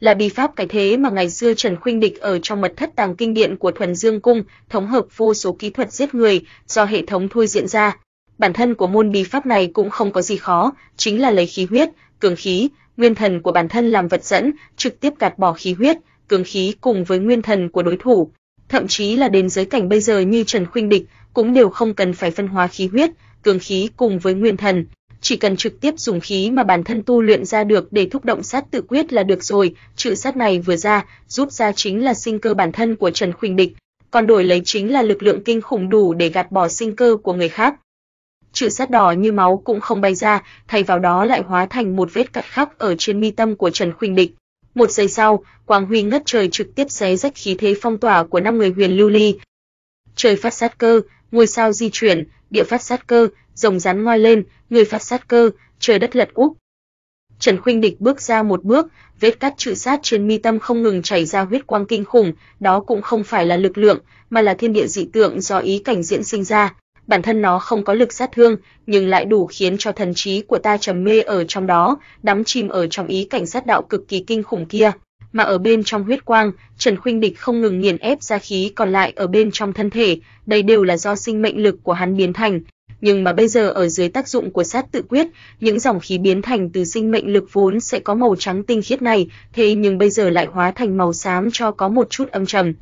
Là bí pháp cái thế mà ngày xưa Trần Khuynh Địch ở trong mật thất tàng kinh điện của Thuần Dương cung, thống hợp vô số kỹ thuật giết người do hệ thống thôi diễn ra. Bản thân của môn bí pháp này cũng không có gì khó, chính là lấy khí huyết, cường khí, nguyên thần của bản thân làm vật dẫn, trực tiếp cạt bỏ khí huyết, cường khí cùng với nguyên thần của đối thủ, thậm chí là đến giới cảnh bây giờ như Trần Khuynh Địch cũng đều không cần phải phân hóa khí huyết, cường khí cùng với nguyên thần, chỉ cần trực tiếp dùng khí mà bản thân tu luyện ra được để thúc động sát tự quyết là được rồi, chữ sát này vừa ra, rút ra chính là sinh cơ bản thân của Trần Khuynh Địch, còn đổi lấy chính là lực lượng kinh khủng đủ để gạt bỏ sinh cơ của người khác. Chữ sát đỏ như máu cũng không bay ra, thay vào đó lại hóa thành một vết cắt khắc ở trên mi tâm của Trần Khuynh Địch. Một giây sau, quang huy ngất trời trực tiếp xé rách khí thế phong tỏa của năm người huyền lưu ly. Trời phát sát cơ, ngôi sao di chuyển, địa phát sát cơ, rồng rắn ngoi lên, người phát sát cơ, trời đất lật úp. Trần Khuynh Địch bước ra một bước, vết cắt chữ sát trên mi tâm không ngừng chảy ra huyết quang kinh khủng, đó cũng không phải là lực lượng, mà là thiên địa dị tượng do ý cảnh diễn sinh ra bản thân nó không có lực sát thương, nhưng lại đủ khiến cho thần trí của ta trầm mê ở trong đó, đắm chìm ở trong ý cảnh sát đạo cực kỳ kinh khủng kia. Mà ở bên trong huyết quang, Trần Khuynh Địch không ngừng nghiền ép ra khí còn lại ở bên trong thân thể, đây đều là do sinh mệnh lực của hắn biến thành, nhưng mà bây giờ ở dưới tác dụng của sát tự quyết, những dòng khí biến thành từ sinh mệnh lực vốn sẽ có màu trắng tinh khiết này, thế nhưng bây giờ lại hóa thành màu xám cho có một chút âm trầm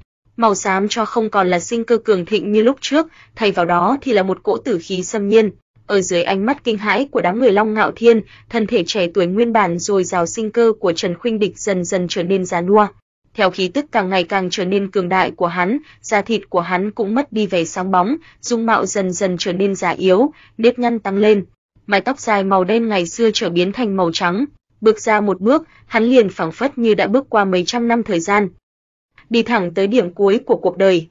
màu xám cho không còn là sinh cơ cường thịnh như lúc trước, thay vào đó thì là một cỗ tử khí xâm nhiên. Ở dưới ánh mắt kinh hãi của đám người Long Ngạo Thiên, thân thể trẻ tuổi nguyên bản rồi rào sinh cơ của Trần Khuynh Địch dần dần trở nên già nua. Theo khí tức càng ngày càng trở nên cường đại của hắn, da thịt của hắn cũng mất đi vẻ sáng bóng, dung mạo dần dần trở nên già yếu, nếp nhăn tăng lên. Mái tóc dài màu đen ngày xưa trở biến thành màu trắng, bước ra một bước, hắn liền phảng phất như đã bước qua mấy trăm năm thời gian, đi thẳng tới điểm cuối của cuộc đời.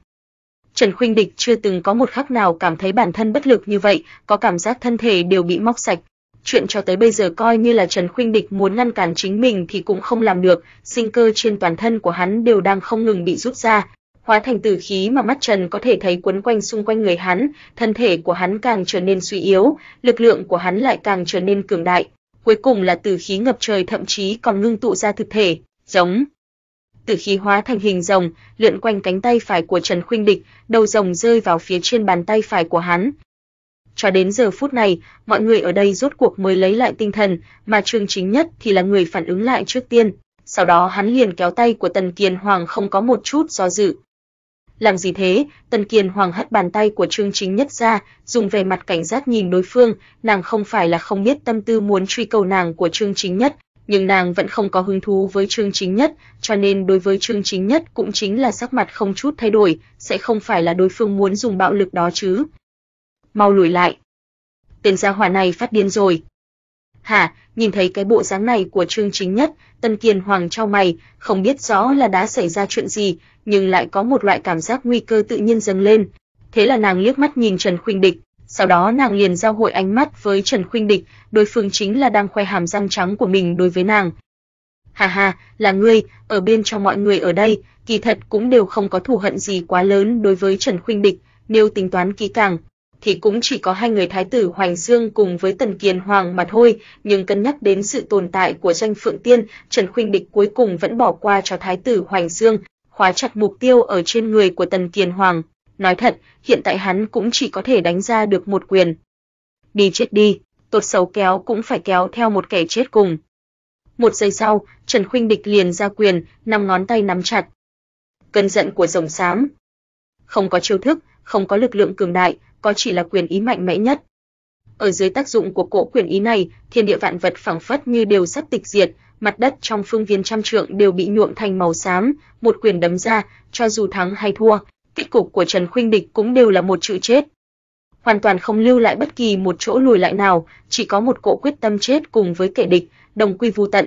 Trần Khuynh Địch chưa từng có một khắc nào cảm thấy bản thân bất lực như vậy, có cảm giác thân thể đều bị móc sạch. Chuyện cho tới bây giờ coi như là Trần Khuynh Địch muốn ngăn cản chính mình thì cũng không làm được, sinh cơ trên toàn thân của hắn đều đang không ngừng bị rút ra, hóa thành tử khí mà mắt Trần có thể thấy quấn quanh xung quanh người hắn, thân thể của hắn càng trở nên suy yếu, lực lượng của hắn lại càng trở nên cường đại, cuối cùng là tử khí ngập trời thậm chí còn ngưng tụ ra thực thể, giống tử khí hóa thành hình rồng, lượn quanh cánh tay phải của Trần Khuynh Địch, đầu rồng rơi vào phía trên bàn tay phải của hắn. Cho đến giờ phút này, mọi người ở đây rốt cuộc mới lấy lại tinh thần, mà Trương Chính Nhất thì là người phản ứng lại trước tiên. Sau đó hắn liền kéo tay của Tần Kiền Hoàng không có một chút do dự. Làm gì thế? Tần Kiền Hoàng hất bàn tay của Trương Chính Nhất ra, dùng vẻ mặt cảnh giác nhìn đối phương, nàng không phải là không biết tâm tư muốn truy cầu nàng của Trương Chính Nhất, nhưng nàng vẫn không có hứng thú với Trương Chính Nhất, cho nên đối với Trương Chính Nhất cũng chính là sắc mặt không chút thay đổi, sẽ không phải là đối phương muốn dùng bạo lực đó chứ. Mau lùi lại. Tên gia hỏa này phát điên rồi. Hả, nhìn thấy cái bộ dáng này của Trương Chính Nhất, Tân Kiền Hoàng trao mày, không biết rõ là đã xảy ra chuyện gì, nhưng lại có một loại cảm giác nguy cơ tự nhiên dâng lên. Thế là nàng liếc mắt nhìn Trần Khuynh Địch, sau đó nàng liền giao hội ánh mắt với Trần Khuynh Địch, đối phương chính là đang khoe hàm răng trắng của mình đối với nàng. Hà hà, là ngươi, ở bên cho mọi người ở đây, kỳ thật cũng đều không có thù hận gì quá lớn đối với Trần Khuynh Địch, nếu tính toán kỹ càng thì cũng chỉ có hai người thái tử Hoành Dương cùng với Tần Kiền Hoàng mà thôi, nhưng cân nhắc đến sự tồn tại của danh Phượng Tiên, Trần Khuynh Địch cuối cùng vẫn bỏ qua cho thái tử Hoành Dương, khóa chặt mục tiêu ở trên người của Tần Kiền Hoàng. Nói thật, hiện tại hắn cũng chỉ có thể đánh ra được một quyền. Đi chết đi, tốt xấu kéo cũng phải kéo theo một kẻ chết cùng. Một giây sau, Trần Khuynh Địch liền ra quyền, năm ngón tay nắm chặt. Cơn giận của rồng xám. Không có chiêu thức, không có lực lượng cường đại, có chỉ là quyền ý mạnh mẽ nhất. Ở dưới tác dụng của cỗ quyền ý này, thiên địa vạn vật phảng phất như đều sắp tịch diệt, mặt đất trong phương viên trăm trượng đều bị nhuộm thành màu xám, một quyền đấm ra, cho dù thắng hay thua, Kết cục của Trần Khuynh Địch cũng đều là một chữ chết. Hoàn toàn không lưu lại bất kỳ một chỗ lùi lại nào, chỉ có một cỗ quyết tâm chết cùng với kẻ địch, đồng quy vu tận.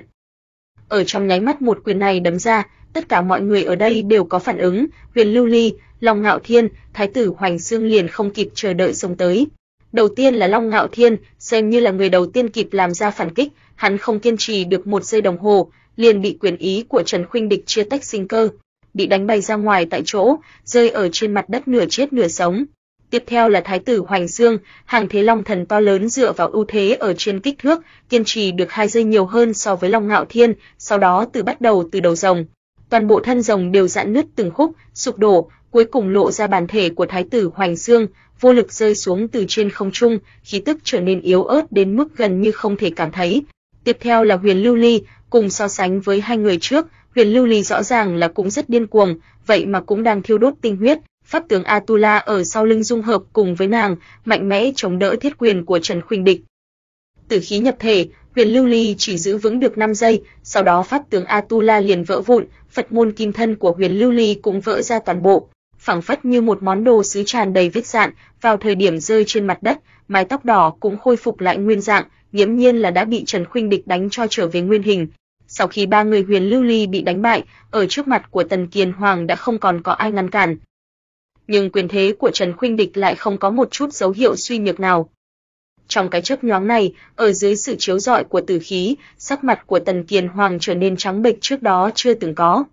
Ở trong nháy mắt một quyền này đấm ra, tất cả mọi người ở đây đều có phản ứng, Huyền Lưu Ly, Long Ngạo Thiên, Thái tử Hoành Xương liền không kịp chờ đợi xông tới. Đầu tiên là Long Ngạo Thiên, xem như là người đầu tiên kịp làm ra phản kích, hắn không kiên trì được một giây đồng hồ, liền bị quyền ý của Trần Khuynh Địch chia tách sinh cơ, bị đánh bay ra ngoài tại chỗ, rơi ở trên mặt đất nửa chết nửa sống. Tiếp theo là thái tử Hoành Dương, hàng thế long thần to lớn dựa vào ưu thế ở trên kích thước, kiên trì được 2 giây nhiều hơn so với Long Ngạo Thiên, sau đó từ bắt đầu từ đầu rồng. Toàn bộ thân rồng đều rạn nứt từng khúc, sụp đổ, cuối cùng lộ ra bản thể của thái tử Hoành Dương, vô lực rơi xuống từ trên không trung, khí tức trở nên yếu ớt đến mức gần như không thể cảm thấy. Tiếp theo là Huyền Lưu Ly, cùng so sánh với hai người trước, Huyền Lưu Ly rõ ràng là cũng rất điên cuồng, vậy mà cũng đang thiêu đốt tinh huyết, pháp tướng Atula ở sau lưng dung hợp cùng với nàng, mạnh mẽ chống đỡ thiết quyền của Trần Khuynh Địch. Tử khí nhập thể, Huyền Lưu Ly chỉ giữ vững được 5 giây, sau đó pháp tướng Atula liền vỡ vụn, Phật môn kim thân của Huyền Lưu Ly cũng vỡ ra toàn bộ, phảng phất như một món đồ sứ tràn đầy vết dạn, vào thời điểm rơi trên mặt đất, mái tóc đỏ cũng khôi phục lại nguyên dạng, nghiễm nhiên là đã bị Trần Khuynh Địch đánh cho trở về nguyên hình, sau khi ba người Huyền Lưu Ly bị đánh bại, ở trước mặt của Tần Kiền Hoàng đã không còn có ai ngăn cản. Nhưng quyền thế của Trần Khuynh Địch lại không có một chút dấu hiệu suy nhược nào. Trong cái chớp nhoáng này, ở dưới sự chiếu rọi của tử khí, sắc mặt của Tần Kiền Hoàng trở nên trắng bệch trước đó chưa từng có.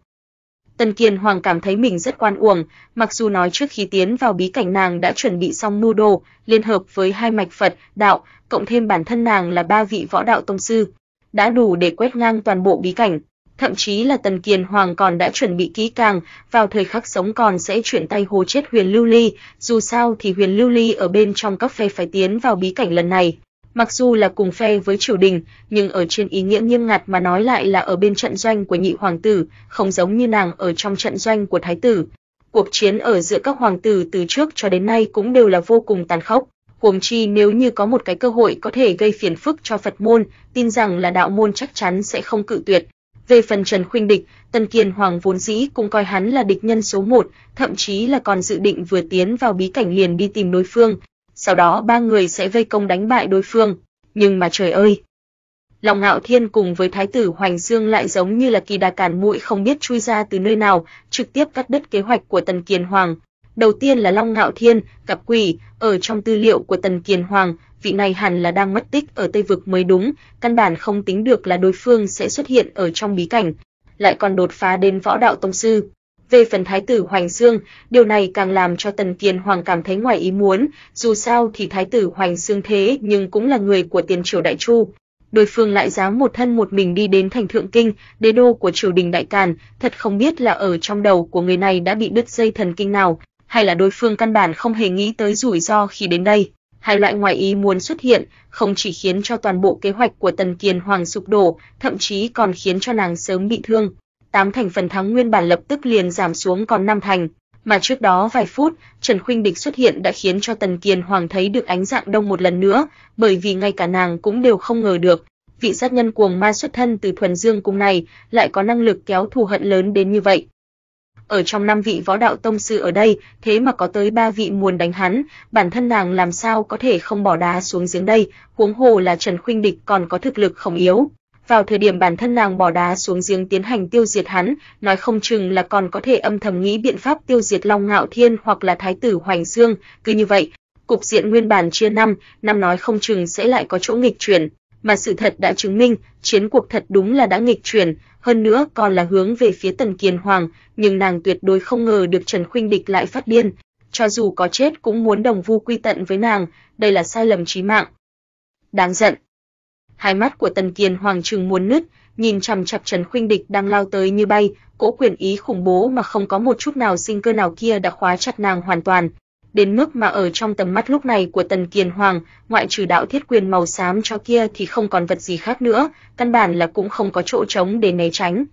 Tần Kiền Hoàng cảm thấy mình rất quan uổng, mặc dù nói trước khi tiến vào bí cảnh nàng đã chuẩn bị xong mưu đồ, liên hợp với hai mạch Phật, đạo, cộng thêm bản thân nàng là ba vị võ đạo tông sư đã đủ để quét ngang toàn bộ bí cảnh, thậm chí là Tần Kiền Hoàng còn đã chuẩn bị kỹ càng, vào thời khắc sống còn sẽ chuyển tay hô chết Huyền Lưu Ly, dù sao thì Huyền Lưu Ly ở bên trong các phe phải tiến vào bí cảnh lần này. Mặc dù là cùng phe với triều đình, nhưng ở trên ý nghĩa nghiêm ngặt mà nói lại là ở bên trận doanh của nhị hoàng tử, không giống như nàng ở trong trận doanh của thái tử. Cuộc chiến ở giữa các hoàng tử từ trước cho đến nay cũng đều là vô cùng tàn khốc, Cuồng chi nếu như có một cái cơ hội có thể gây phiền phức cho Phật môn, tin rằng là đạo môn chắc chắn sẽ không cự tuyệt. Về phần Trần Khuynh Địch, Tần Kiền Hoàng vốn dĩ cũng coi hắn là địch nhân số một, thậm chí là còn dự định vừa tiến vào bí cảnh liền đi tìm đối phương, sau đó ba người sẽ vây công đánh bại đối phương, nhưng mà trời ơi. Lòng Ngạo Thiên cùng với Thái tử Hoành Dương lại giống như là kỳ đà cản mũi không biết chui ra từ nơi nào, trực tiếp cắt đứt kế hoạch của Tần Kiền Hoàng, Đầu tiên là Long Ngạo Thiên, Cặp quỷ, ở trong tư liệu của Tần Kiền Hoàng, vị này hẳn là đang mất tích ở Tây vực mới đúng, căn bản không tính được là đối phương sẽ xuất hiện ở trong bí cảnh, lại còn đột phá đến võ đạo tông sư. Về phần thái tử Hoành Dương, điều này càng làm cho Tần Kiền Hoàng cảm thấy ngoài ý muốn, dù sao thì thái tử Hoành Dương thế nhưng cũng là người của tiền triều Đại Chu. Đối phương lại dám một thân một mình đi đến thành Thượng Kinh, đế đô của triều đình Đại Càn, thật không biết là ở trong đầu của người này đã bị đứt dây thần kinh nào, hay là đối phương căn bản không hề nghĩ tới rủi ro khi đến đây. Hai loại ngoại ý muốn xuất hiện không chỉ khiến cho toàn bộ kế hoạch của Tần Kiền Hoàng sụp đổ, thậm chí còn khiến cho nàng sớm bị thương. Tám thành phần thắng nguyên bản lập tức liền giảm xuống còn năm thành, mà trước đó vài phút, Trần Khuynh Địch xuất hiện đã khiến cho Tần Kiền Hoàng thấy được ánh dạng đông một lần nữa, bởi vì ngay cả nàng cũng đều không ngờ được, vị sát nhân cuồng ma xuất thân từ thuần dương cung này lại có năng lực kéo thù hận lớn đến như vậy ở trong năm vị võ đạo tông sư ở đây, thế mà có tới ba vị muốn đánh hắn, bản thân nàng làm sao có thể không bỏ đá xuống giếng đây, huống hồ là Trần Khuynh Địch còn có thực lực không yếu. Vào thời điểm bản thân nàng bỏ đá xuống giếng tiến hành tiêu diệt hắn, nói không chừng là còn có thể âm thầm nghĩ biện pháp tiêu diệt Long Ngạo Thiên hoặc là Thái tử Hoành Dương, cứ như vậy, cục diện nguyên bản chia năm, năm nói không chừng sẽ lại có chỗ nghịch chuyển, mà sự thật đã chứng minh, chiến cuộc thật đúng là đã nghịch chuyển, hơn nữa còn là hướng về phía Tần Kiền Hoàng, nhưng nàng tuyệt đối không ngờ được Trần Khuynh Địch lại phát điên, cho dù có chết cũng muốn đồng vu quy tận với nàng, đây là sai lầm chí mạng. Đáng giận. Hai mắt của Tần Kiền Hoàng trừng muốn nứt, nhìn chằm chằm Trần Khuynh Địch đang lao tới như bay, cỗ quyền ý khủng bố mà không có một chút nào sinh cơ nào kia đã khóa chặt nàng hoàn toàn, đến mức mà ở trong tầm mắt lúc này của Tần Kiền Hoàng, ngoại trừ đạo thiết quyền màu xám cho kia thì không còn vật gì khác nữa, căn bản là cũng không có chỗ trống để né tránh.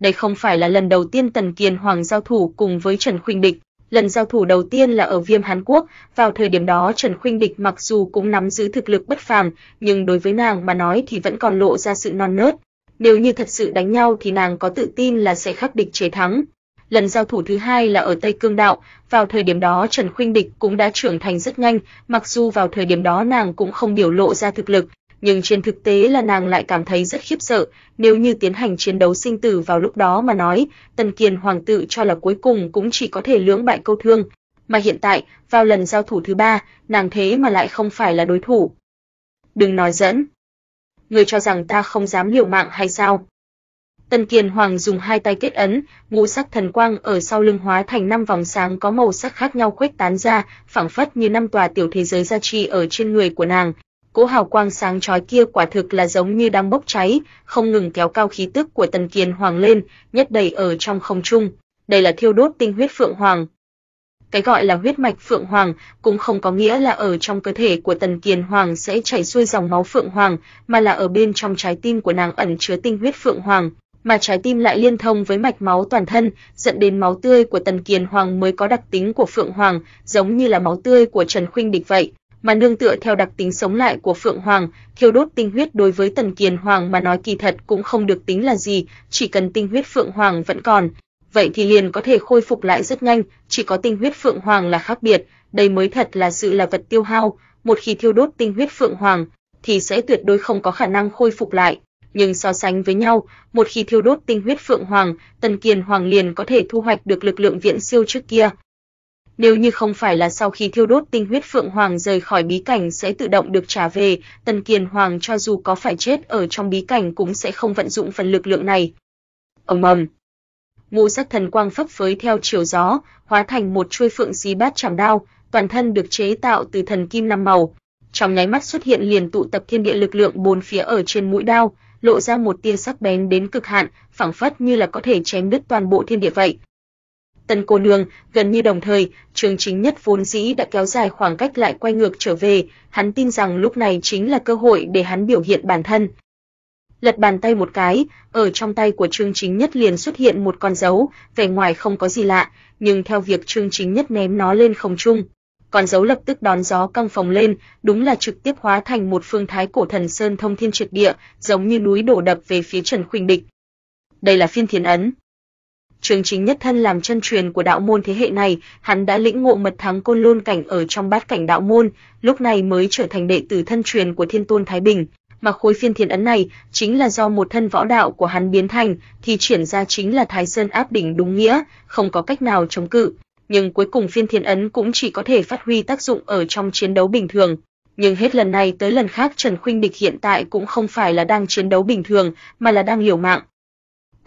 Đây không phải là lần đầu tiên Tần Kiền Hoàng giao thủ cùng với Trần Khuynh Địch, lần giao thủ đầu tiên là ở Viêm Hán Quốc, vào thời điểm đó Trần Khuynh Địch mặc dù cũng nắm giữ thực lực bất phàm, nhưng đối với nàng mà nói thì vẫn còn lộ ra sự non nớt. Nếu như thật sự đánh nhau thì nàng có tự tin là sẽ khắc địch chế thắng, lần giao thủ thứ hai là ở Tây Cương Đạo, vào thời điểm đó Trần Khuynh Địch cũng đã trưởng thành rất nhanh, mặc dù vào thời điểm đó nàng cũng không biểu lộ ra thực lực, nhưng trên thực tế là nàng lại cảm thấy rất khiếp sợ, nếu như tiến hành chiến đấu sinh tử vào lúc đó mà nói, Tần Kiền hoàng tử cho là cuối cùng cũng chỉ có thể lưỡng bại câu thương, mà hiện tại, vào lần giao thủ thứ ba, nàng thế mà lại không phải là đối thủ. Đừng nói dẫn. người cho rằng ta không dám liều mạng hay sao? Tần Kiền Hoàng dùng hai tay kết ấn, ngũ sắc thần quang ở sau lưng hóa thành năm vòng sáng có màu sắc khác nhau khuếch tán ra, phảng phất như năm tòa tiểu thế giới gia trì ở trên người của nàng. Cỗ hào quang sáng chói kia quả thực là giống như đang bốc cháy, không ngừng kéo cao khí tức của Tần Kiền Hoàng lên, nhất đầy ở trong không trung. Đây là thiêu đốt tinh huyết phượng hoàng, cái gọi là huyết mạch phượng hoàng cũng không có nghĩa là ở trong cơ thể của Tần Kiền Hoàng sẽ chảy xuôi dòng máu phượng hoàng, mà là ở bên trong trái tim của nàng ẩn chứa tinh huyết phượng hoàng, mà trái tim lại liên thông với mạch máu toàn thân, dẫn đến máu tươi của Tần Kiền Hoàng mới có đặc tính của Phượng Hoàng, giống như là máu tươi của Trần Khuynh Địch vậy, mà nương tựa theo đặc tính sống lại của Phượng Hoàng, thiêu đốt tinh huyết đối với Tần Kiền Hoàng mà nói kỳ thật cũng không được tính là gì, chỉ cần tinh huyết Phượng Hoàng vẫn còn, vậy thì liền có thể khôi phục lại rất nhanh, chỉ có tinh huyết Phượng Hoàng là khác biệt, đây mới thật là sự là vật tiêu hao, một khi thiêu đốt tinh huyết Phượng Hoàng thì sẽ tuyệt đối không có khả năng khôi phục lại nhưng so sánh với nhau, một khi thiêu đốt tinh huyết Phượng Hoàng, Tần Kiền Hoàng liền có thể thu hoạch được lực lượng viễn siêu trước kia. Nếu như không phải là sau khi thiêu đốt tinh huyết Phượng Hoàng rời khỏi bí cảnh sẽ tự động được trả về, Tần Kiền Hoàng cho dù có phải chết ở trong bí cảnh cũng sẽ không vận dụng phần lực lượng này. Ầm ầm. Ngũ sắc thần quang phấp phới theo chiều gió, hóa thành một chuôi phượng xí bát chảm đao, toàn thân được chế tạo từ thần kim năm màu. Trong nháy mắt xuất hiện liền tụ tập thiên địa lực lượng bốn phía ở trên mũi đao, lộ ra một tia sắc bén đến cực hạn, phảng phất như là có thể chém đứt toàn bộ thiên địa vậy. Tần cô nương, gần như đồng thời, Trường Chính Nhất vốn dĩ đã kéo dài khoảng cách lại quay ngược trở về, hắn tin rằng lúc này chính là cơ hội để hắn biểu hiện bản thân. Lật bàn tay một cái, ở trong tay của Trương Chính Nhất liền xuất hiện một con dấu, vẻ ngoài không có gì lạ, nhưng theo việc Trương Chính Nhất ném nó lên không trung, còn dấu lập tức đón gió căng phồng lên, đúng là trực tiếp hóa thành một phương thái cổ thần sơn thông thiên triệt địa, giống như núi đổ đập về phía Trần Khuynh Địch. Đây là phiên thiên ấn. Trường chính nhất thân làm chân truyền của đạo môn thế hệ này, hắn đã lĩnh ngộ mật thắng côn lôn cảnh ở trong bát cảnh đạo môn, lúc này mới trở thành đệ tử thân truyền của Thiên Tôn Thái Bình, mà khối phiên thiên ấn này chính là do một thân võ đạo của hắn biến thành, thì chuyển ra chính là Thái Sơn áp đỉnh đúng nghĩa, không có cách nào chống cự, nhưng cuối cùng phiên thiên ấn cũng chỉ có thể phát huy tác dụng ở trong chiến đấu bình thường. Nhưng hết lần này tới lần khác Trần Khuynh Địch hiện tại cũng không phải là đang chiến đấu bình thường, mà là đang liều mạng.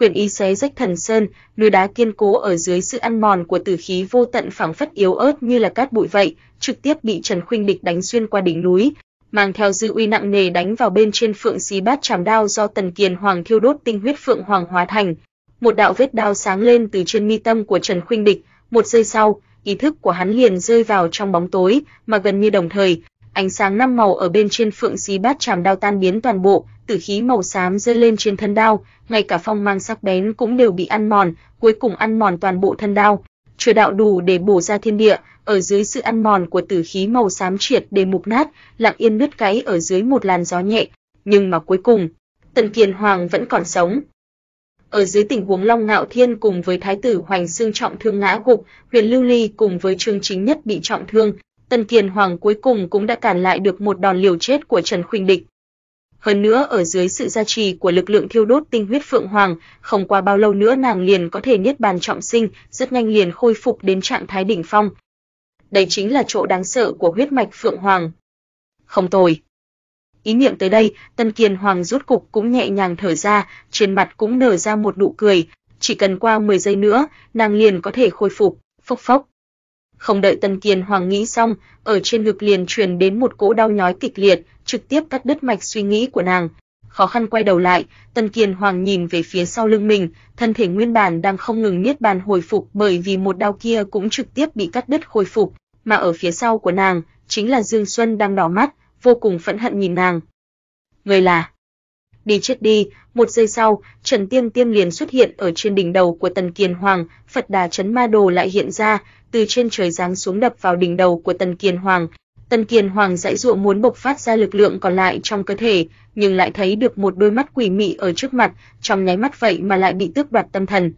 Quyền ý xé rách thần sơn, núi đá kiên cố ở dưới sự ăn mòn của tử khí vô tận phảng phất yếu ớt như là cát bụi vậy, trực tiếp bị Trần Khuynh Địch đánh xuyên qua đỉnh núi, mang theo dư uy nặng nề đánh vào bên trên phượng xí bát tràng đao do Tần Kiền Hoàng thiêu đốt tinh huyết phượng hoàng hóa thành. Một đạo vết đao sáng lên từ trên mi tâm của Trần Khuynh Địch, một giây sau, ý thức của hắn liền rơi vào trong bóng tối, mà gần như đồng thời, ánh sáng năm màu ở bên trên phượng xí bát chàm đao tan biến toàn bộ, tử khí màu xám rơi lên trên thân đao, ngay cả phong mang sắc bén cũng đều bị ăn mòn, cuối cùng ăn mòn toàn bộ thân đao. Chừa đạo đủ để bổ ra thiên địa, ở dưới sự ăn mòn của tử khí màu xám triệt để mục nát, lặng yên nứt gãy ở dưới một làn gió nhẹ, nhưng mà cuối cùng, Tần Kiền Hoàng vẫn còn sống. Ở dưới tình huống Long Ngạo Thiên cùng với Thái tử Hoành Xương trọng thương ngã gục, Huyền Lưu Ly cùng với Trương Chính Nhất bị trọng thương, Tần Kiền Hoàng cuối cùng cũng đã cản lại được một đòn liều chết của Trần Khuynh Địch. Hơn nữa ở dưới sự gia trì của lực lượng thiêu đốt tinh huyết Phượng Hoàng, không qua bao lâu nữa nàng liền có thể niết bàn trọng sinh, rất nhanh liền khôi phục đến trạng thái đỉnh phong. Đây chính là chỗ đáng sợ của huyết mạch Phượng Hoàng. Không tồi. Ý niệm tới đây, Tân Kiền Hoàng rút cục cũng nhẹ nhàng thở ra, trên mặt cũng nở ra một nụ cười, chỉ cần qua 10 giây nữa, nàng liền có thể khôi phục, phốc phốc. Không đợi Tân Kiền Hoàng nghĩ xong, ở trên ngực liền truyền đến một cỗ đau nhói kịch liệt, trực tiếp cắt đứt mạch suy nghĩ của nàng. Khó khăn quay đầu lại, Tân Kiền Hoàng nhìn về phía sau lưng mình, thân thể nguyên bản đang không ngừng niết bàn hồi phục bởi vì một đau kia cũng trực tiếp bị cắt đứt khôi phục, mà ở phía sau của nàng chính là Dương Xuân đang đỏ mắt, vô cùng phẫn hận nhìn nàng. Người là đi chết đi, một giây sau, Trần Tiên Tiên liền xuất hiện ở trên đỉnh đầu của Tần Kiền Hoàng, Phật Đà chấn Ma Đồ lại hiện ra, từ trên trời giáng xuống đập vào đỉnh đầu của Tần Kiền Hoàng. Tần Kiền Hoàng dãy dụa muốn bộc phát ra lực lượng còn lại trong cơ thể, nhưng lại thấy được một đôi mắt quỷ mị ở trước mặt, trong nháy mắt vậy mà lại bị tước đoạt tâm thần.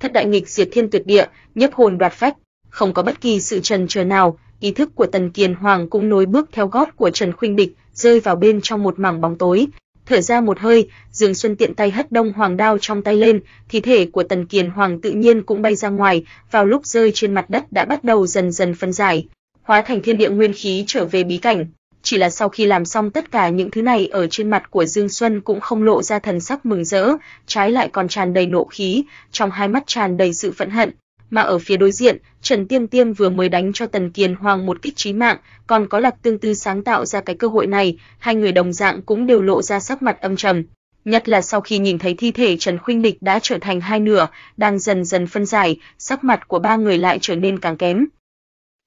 Thất đại nghịch diệt thiên tuyệt địa, nhấp hồn đoạt phách, không có bất kỳ sự trần chờ nào, ý thức của Tần Kiền Hoàng cũng nối bước theo gót của Trần Khuynh Địch, rơi vào bên trong một mảng bóng tối. Thở ra một hơi, Dương Xuân tiện tay hất đông hoàng đao trong tay lên, thi thể của Tần Kiền Hoàng tự nhiên cũng bay ra ngoài, vào lúc rơi trên mặt đất đã bắt đầu dần dần phân giải, hóa thành thiên địa nguyên khí trở về bí cảnh. Chỉ là sau khi làm xong tất cả những thứ này ở trên mặt của Dương Xuân cũng không lộ ra thần sắc mừng rỡ, trái lại còn tràn đầy nộ khí, trong hai mắt tràn đầy sự phẫn hận, mà ở phía đối diện, Trần Tiêm Tiêm vừa mới đánh cho Tần Kiền Hoàng một kích chí mạng, còn có Lạc Tương Tư sáng tạo ra cái cơ hội này, hai người đồng dạng cũng đều lộ ra sắc mặt âm trầm. Nhất là sau khi nhìn thấy thi thể Trần Khuynh Địch đã trở thành hai nửa, đang dần dần phân giải, sắc mặt của ba người lại trở nên càng kém.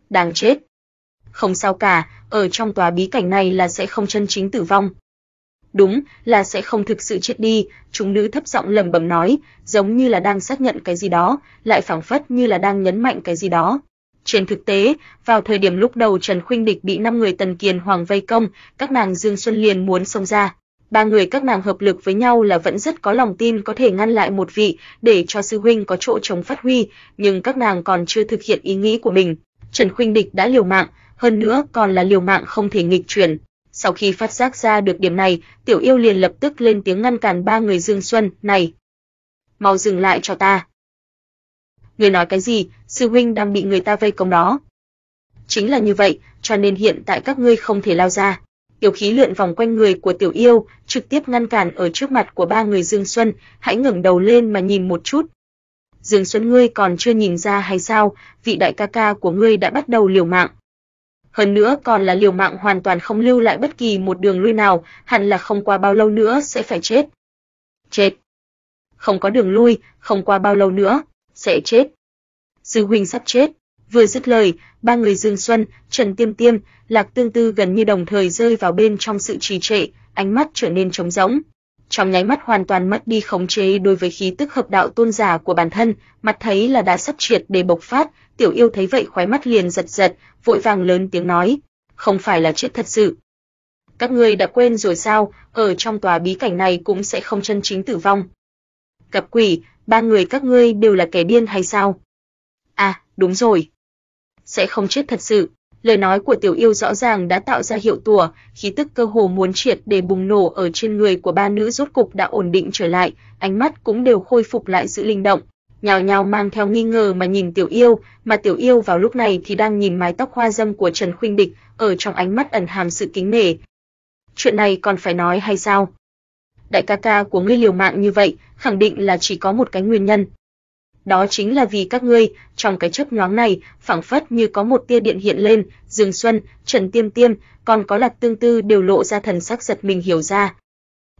Đáng chết. Không sao cả, ở trong tòa bí cảnh này là sẽ không chân chính tử vong, Đúng là sẽ không thực sự chết đi, chúng nữ thấp giọng lẩm bẩm nói, giống như là đang xác nhận cái gì đó, lại phảng phất như là đang nhấn mạnh cái gì đó. Trên thực tế, vào thời điểm lúc đầu Trần Khuynh Địch bị năm người Tần Kiền Hoàng vây công, các nàng Dương Xuân liền muốn xông ra. Ba người các nàng hợp lực với nhau là vẫn rất có lòng tin có thể ngăn lại một vị, để cho sư huynh có chỗ chống phát huy, nhưng các nàng còn chưa thực hiện ý nghĩ của mình. Trần Khuynh Địch đã liều mạng, hơn nữa còn là liều mạng không thể nghịch chuyển. Sau khi phát giác ra được điểm này, Tiểu Yêu liền lập tức lên tiếng ngăn cản ba người Dương Xuân, "Này, mau dừng lại cho ta." Người nói cái gì? Sư huynh đang bị người ta vây công đó." "Chính là như vậy, cho nên hiện tại các ngươi không thể lao ra." Tiểu khí lượn vòng quanh người của Tiểu Yêu, trực tiếp ngăn cản ở trước mặt của ba người Dương Xuân, hãy ngẩng đầu lên mà nhìn một chút. Dương Xuân ngươi còn chưa nhìn ra hay sao, vị đại ca ca của ngươi đã bắt đầu liều mạng, hơn nữa còn là liều mạng hoàn toàn không lưu lại bất kỳ một đường lui nào, hẳn là không qua bao lâu nữa sẽ phải chết. Chết. Không có đường lui, không qua bao lâu nữa, sẽ chết. Sư huynh sắp chết. Vừa dứt lời, ba người Dương Xuân, Trần Tiêm Tiêm, Lạc Tương Tư gần như đồng thời rơi vào bên trong sự trì trệ, ánh mắt trở nên trống rỗng. Trong nháy mắt hoàn toàn mất đi khống chế đối với khí tức hợp đạo tôn giả của bản thân, mặt thấy là đã sắp triệt để bộc phát, Tiểu yêu thấy vậy khóe mắt liền giật giật, vội vàng lớn tiếng nói, không phải là chết thật sự. Các ngươi đã quên rồi sao, ở trong tòa bí cảnh này cũng sẽ không chân chính tử vong. Cặp quỷ, ba người các ngươi đều là kẻ điên hay sao? À, đúng rồi. Sẽ không chết thật sự. Lời nói của tiểu yêu rõ ràng đã tạo ra hiệu tùa, khí tức cơ hồ muốn triệt để bùng nổ ở trên người của ba nữ rốt cục đã ổn định trở lại, ánh mắt cũng đều khôi phục lại sự linh động, nhào nhào mang theo nghi ngờ mà nhìn Tiểu Yêu, mà Tiểu Yêu vào lúc này thì đang nhìn mái tóc hoa dâm của Trần Khuynh Địch, ở trong ánh mắt ẩn hàm sự kính nể. Chuyện này còn phải nói hay sao? Đại ca ca của ngươi liều mạng như vậy, khẳng định là chỉ có một cái nguyên nhân. Đó chính là vì các ngươi, trong cái chớp nhoáng này, phảng phất như có một tia điện hiện lên, Dương Xuân, Trần Tiêm Tiêm, còn có Lạc Tương Tư đều lộ ra thần sắc giật mình hiểu ra,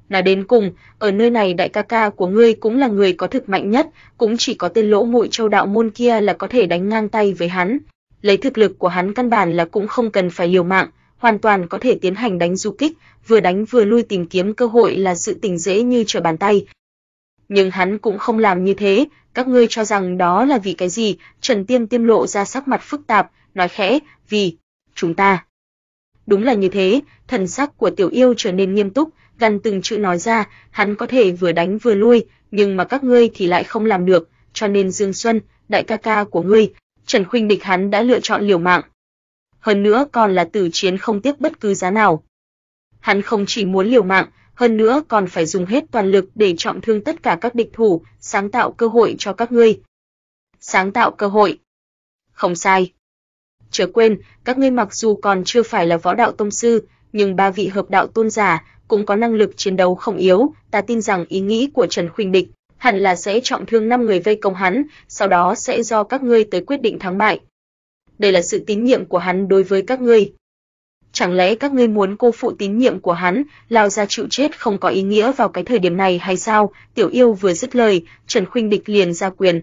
là đến cùng, ở nơi này đại ca ca của ngươi cũng là người có thực mạnh nhất, cũng chỉ có tên lỗ mũi châu đạo môn kia là có thể đánh ngang tay với hắn. Lấy thực lực của hắn căn bản là cũng không cần phải liều mạng, hoàn toàn có thể tiến hành đánh du kích, vừa đánh vừa lui tìm kiếm cơ hội là sự tình dễ như trở bàn tay. Nhưng hắn cũng không làm như thế, các ngươi cho rằng đó là vì cái gì? Trần Tiêm tiêm lộ ra sắc mặt phức tạp, nói khẽ, vì chúng ta. Đúng là như thế, thần sắc của Tiểu Yêu trở nên nghiêm túc, gần từng chữ nói ra, hắn có thể vừa đánh vừa lui, nhưng mà các ngươi thì lại không làm được, cho nên Dương Xuân, đại ca ca của ngươi, Trần Khuynh địch hắn đã lựa chọn liều mạng. Hơn nữa còn là tử chiến không tiếc bất cứ giá nào. Hắn không chỉ muốn liều mạng, hơn nữa còn phải dùng hết toàn lực để trọng thương tất cả các địch thủ, sáng tạo cơ hội cho các ngươi. Sáng tạo cơ hội. Không sai. Chớ quên, các ngươi mặc dù còn chưa phải là võ đạo tông sư, nhưng ba vị hợp đạo tôn giả cũng có năng lực chiến đấu không yếu, ta tin rằng ý nghĩ của Trần Khuynh Địch hẳn là sẽ trọng thương 5 người vây công hắn, sau đó sẽ do các ngươi tới quyết định thắng bại. Đây là sự tín nhiệm của hắn đối với các ngươi. Chẳng lẽ các ngươi muốn cô phụ tín nhiệm của hắn, lao ra chịu chết không có ý nghĩa vào cái thời điểm này hay sao?" Tiểu Yêu vừa dứt lời, Trần Khuynh Địch liền ra quyền,